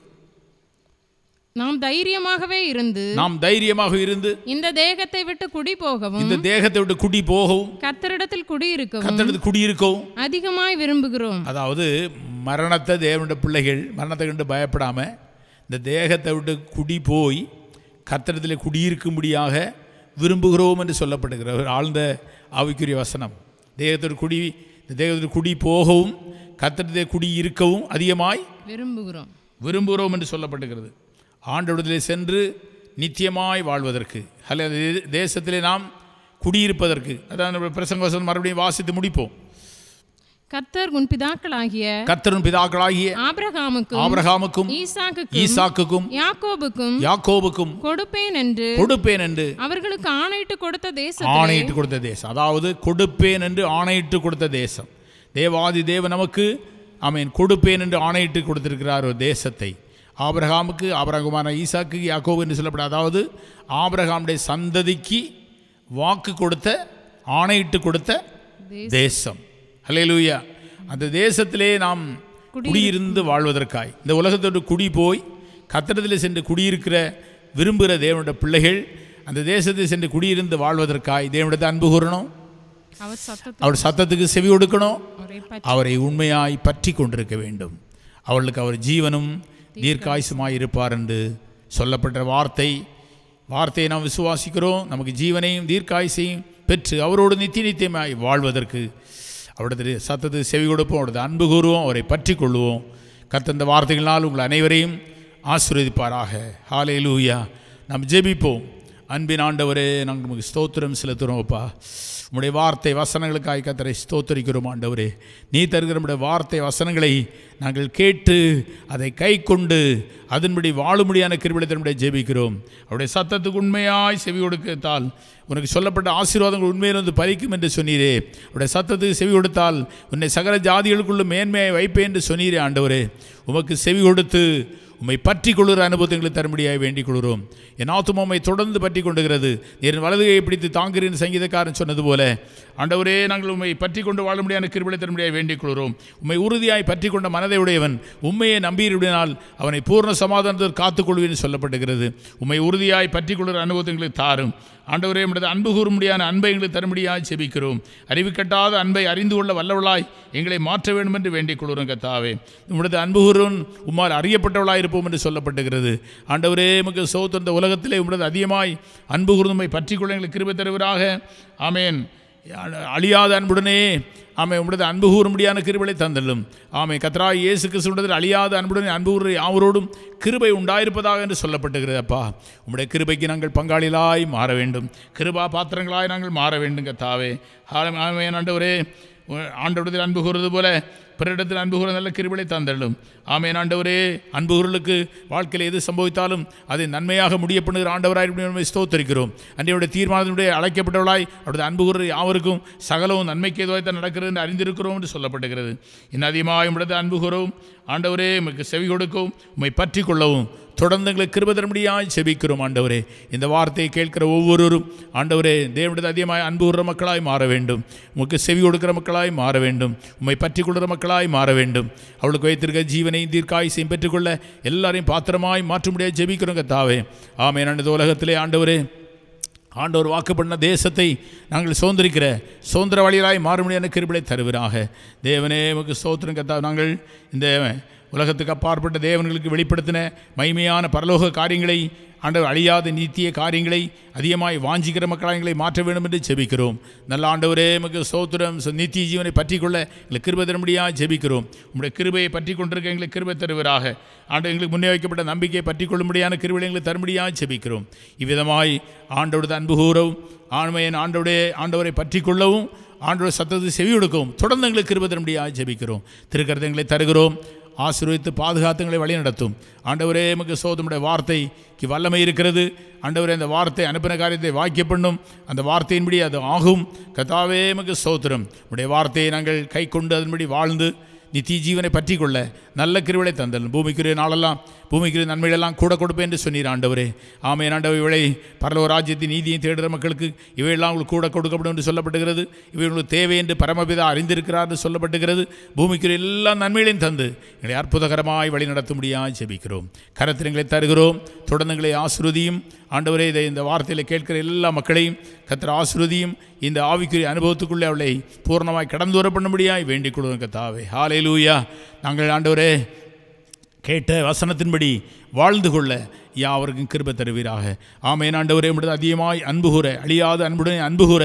நாம் தைரியமாகவே இருந்து நாம் தைரியமாக இருந்து இந்த தேகத்தை விட்டு குடி போகவும் இந்த தேகத்தை விட்டு குடி போகவும் கத்தரிடத்தில் குடி கத்தரிடத்தில் குடி இருக்கவும் அதிகமாய் விரும்புகிறோம் அதாவது மரணத்தை தேவனுடைய பிள்ளைகள் மரணத்தை கண்டு பயப்படாம இந்த தேகத்தை விட்டு குடி போய் கத்திரத்தில் குடியிருக்கும்படியாக விரும்புகிறோம் என்று சொல்லப்படுகிற ஒரு ஆழ்ந்த ஆவிக்குரிய வசனம் தேகத்தோடு குடி இந்த தேகத்தோடு குடி போகவும் கத்திரத்தை குடி இருக்கவும் அதிகமாய் விரும்புகிறோம் விரும்புகிறோம் என்று சொல்லப்படுகிறது ஆண்டவிடத்திலே சென்று நித்தியமாய் வாழ்வதற்கு அல்லது தேசத்திலே நாம் குடியிருப்பதற்கு அதான் பிரசங்கோசன் மறுபடியும் வாசித்து முடிப்போம் கர்த்தர் உன் பிதாக்களாகிய கர்த்தர் உன் பிதாக்களாகிய ஆபிரகாமுக்கும் ஆபிரகாமுக்கும் ஈசாக்குக்கும் ஈசாக்குக்கும் யாக்கோபுக்கும் யாக்கோபுக்கும் கொடுப்பேன் என்று கொடுப்பேன் என்று அவர்களுக்கு ஆணையிட்டு கொடுத்த தேசம் ஆணையிட்டு கொடுத்த தேசம் அதாவது கொடுப்பேன் என்று ஆணையிட்டு கொடுத்த தேசம் தேவாதி தேவன் நமக்கு ஆமீன் கொடுப்பேன் என்று ஆணையிட்டு கொடுத்திருக்கிறார் ஒரு தேசத்தை ஆபிரகாமுக்கு ஆபரகமான ஈசாக்கு யாக்கோவு என்று சொல்லப்பட அதாவது ஆபிரகாமுடைய சந்ததிக்கு வாக்கு கொடுத்த ஆணையிட்டு கொடுத்த தேசம் ஹலே லூயா அந்த தேசத்திலே நாம் குடியிருந்து வாழ்வதற்காய் இந்த உலகத்தோடு குடி போய் கத்திரத்தில் சென்று குடியிருக்கிற விரும்புகிற தேவனுடைய பிள்ளைகள் அந்த தேசத்தை சென்று குடியிருந்து வாழ்வதற்காய் தேவனுடைய அன்பு கூறணும் அவர் சத்தத்துக்கு செவி கொடுக்கணும் அவரை உண்மையாய் பற்றி கொண்டிருக்க வேண்டும் அவளுக்கு அவர் ஜீவனும் தீர்க்காயுசுமாயிருப்பார் என்று சொல்லப்பட்ட வார்த்தை வார்த்தையை நாம் விசுவாசிக்கிறோம் நமக்கு ஜீவனையும் தீர்க்காயுசையும் பெற்று அவரோடு நித்தி நித்தியமாய் வாழ்வதற்கு அவரது சத்தத்து செவி கொடுப்போம் அவரது அன்பு கூறுவோம் அவரை பற்றி கொள்வோம் கத்தந்த வார்த்தைகளால் உங்கள் அனைவரையும் ஆசீர்வதிப்பாராக ஹாலே லூயா நாம் ஜெபிப்போம் அன்பின் ஆண்டவரே நாங்கள் நமக்கு ஸ்தோத்திரம் செலுத்துகிறோம் அப்பா உம்முடைய வார்த்தை வசனங்களுக்காக கத்தரை ஸ்தோத்தரிக்கிறோம் ஆண்டவரே நீ தருகிற நம்முடைய வார்த்தை வசனங்களை நாங்கள் கேட்டு அதை கை கொண்டு அதன்படி வாழும்படியான தன்னுடைய ஜெபிக்கிறோம் அவருடைய சத்தத்துக்கு உண்மையாய் செவி கொடுத்தால் உனக்கு சொல்லப்பட்ட ஆசீர்வாதங்கள் உண்மையில் வந்து பறிக்கும் என்று சொன்னீரே உடைய சத்தத்துக்கு செவி கொடுத்தால் உன்னை சகல ஜாதிகளுக்குள்ளும் மேன்மையை வைப்பேன் என்று சொன்னீரே ஆண்டவரே உமக்கு செவி கொடுத்து உம்மை பற்றி கொள்ளுற அனுபவத்தை தரும்படியாக வேண்டிக் கொள்கிறோம் என் ஆத்துமா தொடர்ந்து பற்றி கொண்டுகிறது என் வலதுகையை பிடித்து தாங்குகிறேன் சங்கீதக்காரன் சொன்னது போல ஆண்டவரே நாங்கள் உண்மை பற்றி கொண்டு வாழ முடியாத கிருபிலை தன்முடியாக வேண்டிக் கொள்கிறோம் உண்மை உறுதியாய் பற்றி கொண்ட மனதை உடையவன் உண்மையை நம்பியிருப்பினால் அவனை பூர்ண சமாதானத்தில் காத்துக்கொள்வேன் சொல்லப்படுகிறது உண்மை உறுதியாய் பற்றி கொள்கிற அனுபவத்தை தாரும் ஆண்டவரே எங்களது அன்பு கூற முடியாத அன்பை எங்களுக்கு தரும்படியாக செபிக்கிறோம் அறிவு கட்டாத அன்பை அறிந்து கொள்ள வல்லவளாய் எங்களை மாற்ற வேண்டும் என்று வேண்டிக் கொள்கிறோம் கத்தாவே உங்களது அன்பு கூறும் உம்மால் அறியப்பட்டவளாய் இருப்போம் என்று சொல்லப்பட்டுகிறது ஆண்டவரே நமக்கு சோத்து உலகத்திலே உங்களது அதிகமாய் அன்பு கூர்ந்தமை பற்றி கொள்ள எங்களுக்கு கிருபை தருவராக ஆமேன் அழியாத அன்புடனே ஆமை உங்களது அன்பு கூற முடியான கிருபைகளை தந்தள்ளும் ஆமை கத்ரா இயேசு கிறிஸ்துவனதில் அழியாத அன்புடனே அன்பு கூற யாவரோடும் கிருபை உண்டாயிருப்பதாக என்று சொல்லப்பட்டுகிறது அப்பா உங்களுடைய கிருபைக்கு நாங்கள் பங்காளிகளாய் மாற வேண்டும் கிருபா பாத்திரங்களாய் நாங்கள் மாற வேண்டும் கத்தாவே ஆமை ஆண்டவரே ஆண்டவரத்தில் அன்பு கூறுவது போல பிறரிடத்தில் அன்பு கூற நல்ல கிருபிலை தந்தள்ளும் ஆமே ஆண்டவரே அன்பு குரலுக்கு வாழ்க்கையில் எது சம்பவித்தாலும் அதை நன்மையாக முடிய பண்ணுகிற ஆண்டவராய் ஸ்தோத்தரிக்கிறோம் அன்றையுடைய தீர்மானத்தினுடைய அழைக்கப்பட்டவளாய் அவருடைய அன்பு குரல் யாவருக்கும் சகலவும் நன்மைக்கு எதுவாய்த்தான் நடக்கிறது என்று அறிந்திருக்கிறோம் என்று சொல்லப்பட்டுகிறது இன்னும் அதிகமாக உம்மிடத்தை அன்பு கூறவும் ஆண்டவரே உமக்கு செவி கொடுக்கவும் உண்மை பற்றி கொள்ளவும் தொடர்ந்து எங்களுக்கு கிருபதரமுடியாய் செபிக்கிறோம் ஆண்டவரே இந்த வார்த்தையை கேட்கிற ஒவ்வொருவரும் ஆண்டவரே தேவனது அதிகமாக அன்பு கூடுற மக்களாய் மாற வேண்டும் உமக்கு செவி கொடுக்கிற மக்களாய் மாற வேண்டும் உண்மை பற்றி கொள்கிற மக்களாய் மாற வேண்டும் அவளுக்கு வைத்திருக்க ஜீவனையும் செய்யும் பெற்றுக்கொள்ள எல்லாரையும் பாத்திரமாய் மாற்றும்படியாக ஜெபிக்கிறோங்க தாவே ஆமே நான் இந்த உலகத்திலே ஆண்டவரே ஆண்டவர் வாக்கு பண்ண தேசத்தை நாங்கள் சுதந்திரிக்கிற சுதந்திர வழியிலாய் மாறுபடியான கிருபிலை தருவராக தேவனே உமக்கு சோத்திரம் கத்தா நாங்கள் இந்த உலகத்துக்கு அப்பாற்பட்ட தேவன்களுக்கு வெளிப்படுத்தின மைமையான பரலோக காரியங்களை ஆண்டவர் அழியாத நீத்திய காரியங்களை அதிகமாய் வாஞ்சிக்கிற எங்களை மாற்ற வேண்டும் என்று ஜெபிக்கிறோம் நல்ல ஆண்டவரே மிக சோத்திரம் நித்திய ஜீவனை பற்றி கொள்ள எங்களுக்கு கிருபை தரும்படியாக ஜெபிக்கிறோம் உங்களுடைய கிருபையை பற்றி கொண்டிருக்க எங்களுக்கு கிருபை தருவராக ஆண்டு எங்களுக்கு முன்னே வைக்கப்பட்ட நம்பிக்கையை பற்றி கொள்ளும்படியான கிருபையை எங்களுக்கு தரும்படியாக ஜெபிக்கிறோம் இவ்விதமாய் ஆண்டோடு அன்பு கூறவும் ஆண்மையின் ஆண்டோடைய ஆண்டவரை பற்றி கொள்ளவும் ஆண்டோட சத்தத்தை செவி கொடுக்கவும் தொடர்ந்து எங்களுக்கு கிருபை தரும்படியாக ஜெபிக்கிறோம் திருக்கிறது எங்களை தருகிறோம் ஆசீர்வதித்து பாதுகாத்துங்களை வழி நடத்தும் ஆண்டவரே எமக்கு சோதமுடைய வார்த்தைக்கு வல்லமை இருக்கிறது ஆண்டவரே அந்த வார்த்தை அனுப்பின காரியத்தை வாக்கிய பண்ணும் அந்த வார்த்தையின்படி அது ஆகும் கதாவே எமக்கு சோத்திரம் உடைய வார்த்தையை நாங்கள் கை கொண்டு அதன்படி வாழ்ந்து நித்திய ஜீவனை பற்றி கொள்ள நல்ல கிருவிளை தந்தல் பூமிக்குரிய நாளெல்லாம் பூமிக்குரிய நன்மைகளெல்லாம் கூட கொடுப்பேன் என்று சொன்னீர் ஆண்டவரே ஆமே ஆண்டவர் இவளை பரலோ ராஜ்யத்தின் நீதியை தேடுகிற மக்களுக்கு இவையெல்லாம் உங்களுக்கு கூட கொடுக்கப்படும் என்று சொல்லப்பட்டுகிறது இவை உங்களுக்கு தேவை என்று பரமபிதா அறிந்திருக்கிறார் என்று சொல்லப்பட்டுகிறது பூமிக்குரிய எல்லா நன்மைகளையும் தந்து எங்களை அற்புதகரமாய் வழி நடத்த நடத்தும்படியாக ஜெபிக்கிறோம் கரத்தினங்களை தருகிறோம் தொடர்ந்துங்களை ஆசிருதியும் ஆண்டவரே இதை இந்த வார்த்தையில் கேட்கிற எல்லா மக்களையும் கத்திர ஆசிரதியும் இந்த ஆவிக்குரிய அனுபவத்துக்குள்ளே அவளை பூர்ணமாய் கடந்து வர முடியாய் வேண்டிக் கொள்வதற்கு தாவே ஹாலையில் லூயா நாங்கள் ஆண்டவரே கேட்ட வசனத்தின்படி வாழ்ந்து கொள்ள யாவருக்கும் கிருப தருவீராக ஆமையன் ஆண்டவரே முடியாது அதிகமாய் அன்பு கூற அழியாத அன்புடன் அன்பு கூற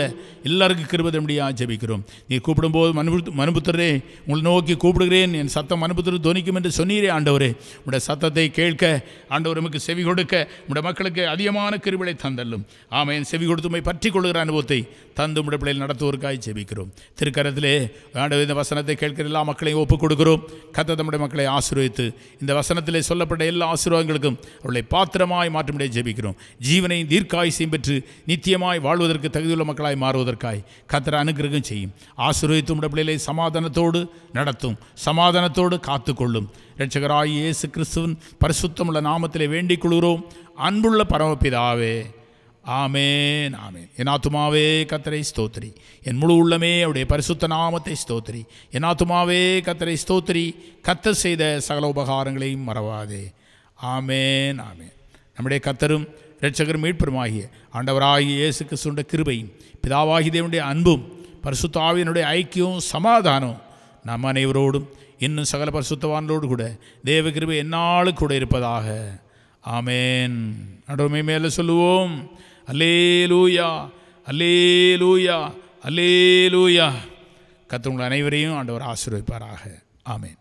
எல்லாருக்கும் கிருப தம்பியாக ஜெபிக்கிறோம் நீ கூப்பிடும்போது மனு மனுபுத்தரே உங்களை நோக்கி கூப்பிடுகிறேன் என் சத்தம் மனுபுத்திரர் துணிக்கும் என்று சொன்னீரே ஆண்டவரே உடைய சத்தத்தை கேட்க ஆண்டவர் நமக்கு செவி கொடுக்க உடைய மக்களுக்கு அதிகமான கிருபிலை தந்தள்ளும் ஆமையன் செவி கொடுத்துமை பற்றி கொள்கிற அனுபவத்தை தந்து முடப்பிள்ளையில் நடத்துவோருக்காய் ஜெபிக்கிறோம் திருக்கரத்திலே ஆண்டவர் இந்த வசனத்தை கேட்கிற எல்லா மக்களையும் ஒப்புக் கொடுக்கிறோம் கத்த தம்முடைய மக்களை ஆசீர்வித்து இந்த வசனத்திலே சொல்லப்பட்ட எல்லா ஆசீர்வாதங்களுக்கும் அவர்களை பாத்திரமாய் மாற்றும்படியே ஜெபிக்கிறோம் ஜீவனையும் தீர்க்காயுசையும் பெற்று நித்தியமாய் வாழ்வதற்கு தகுதியுள்ள மக்களாய் மாறுவதற்காய் கத்திர அனுகிரகம் செய்யும் ஆசீர்வதித்து முடப்பிள்ளைகளை சமாதானத்தோடு நடத்தும் சமாதானத்தோடு காத்துக்கொள்ளும் இரட்சகராய் இயேசு கிறிஸ்துவின் பரிசுத்தமுள்ள நாமத்திலே வேண்டிக் கொள்கிறோம் அன்புள்ள பரமபிதாவே ஆமேன் ஆமேன் என் ஆத்துமாவே கத்தரை ஸ்தோத்ரி என் முழு உள்ளமே அவருடைய பரிசுத்த நாமத்தை ஸ்தோத்ரி என் ஆத்துமாவே கத்தரை ஸ்தோத்ரி கத்த செய்த சகல உபகாரங்களையும் மறவாதே ஆமேன் ஆமேன் நம்முடைய கத்தரும் இரட்சகரும் மீட்பெருமாகிய ஆண்டவராகிய இயேசுக்கு சுண்ட கிருபையும் பிதாவாகி தேவனுடைய அன்பும் பரிசுத்தாவியனுடைய ஐக்கியம் சமாதானம் நம் அனைவரோடும் இன்னும் சகல பரிசுத்தவானோடு கூட தேவ கிருபை என்னாலும் கூட இருப்பதாக ஆமேன் நடுமை மேலே சொல்லுவோம் அல்லே லூயா அல்லே லூயா அல்லே லூயா கத்தவங்கள் அனைவரையும் ஆண்டவர் ஆசீர்வதிப்பாராக ஆமேன்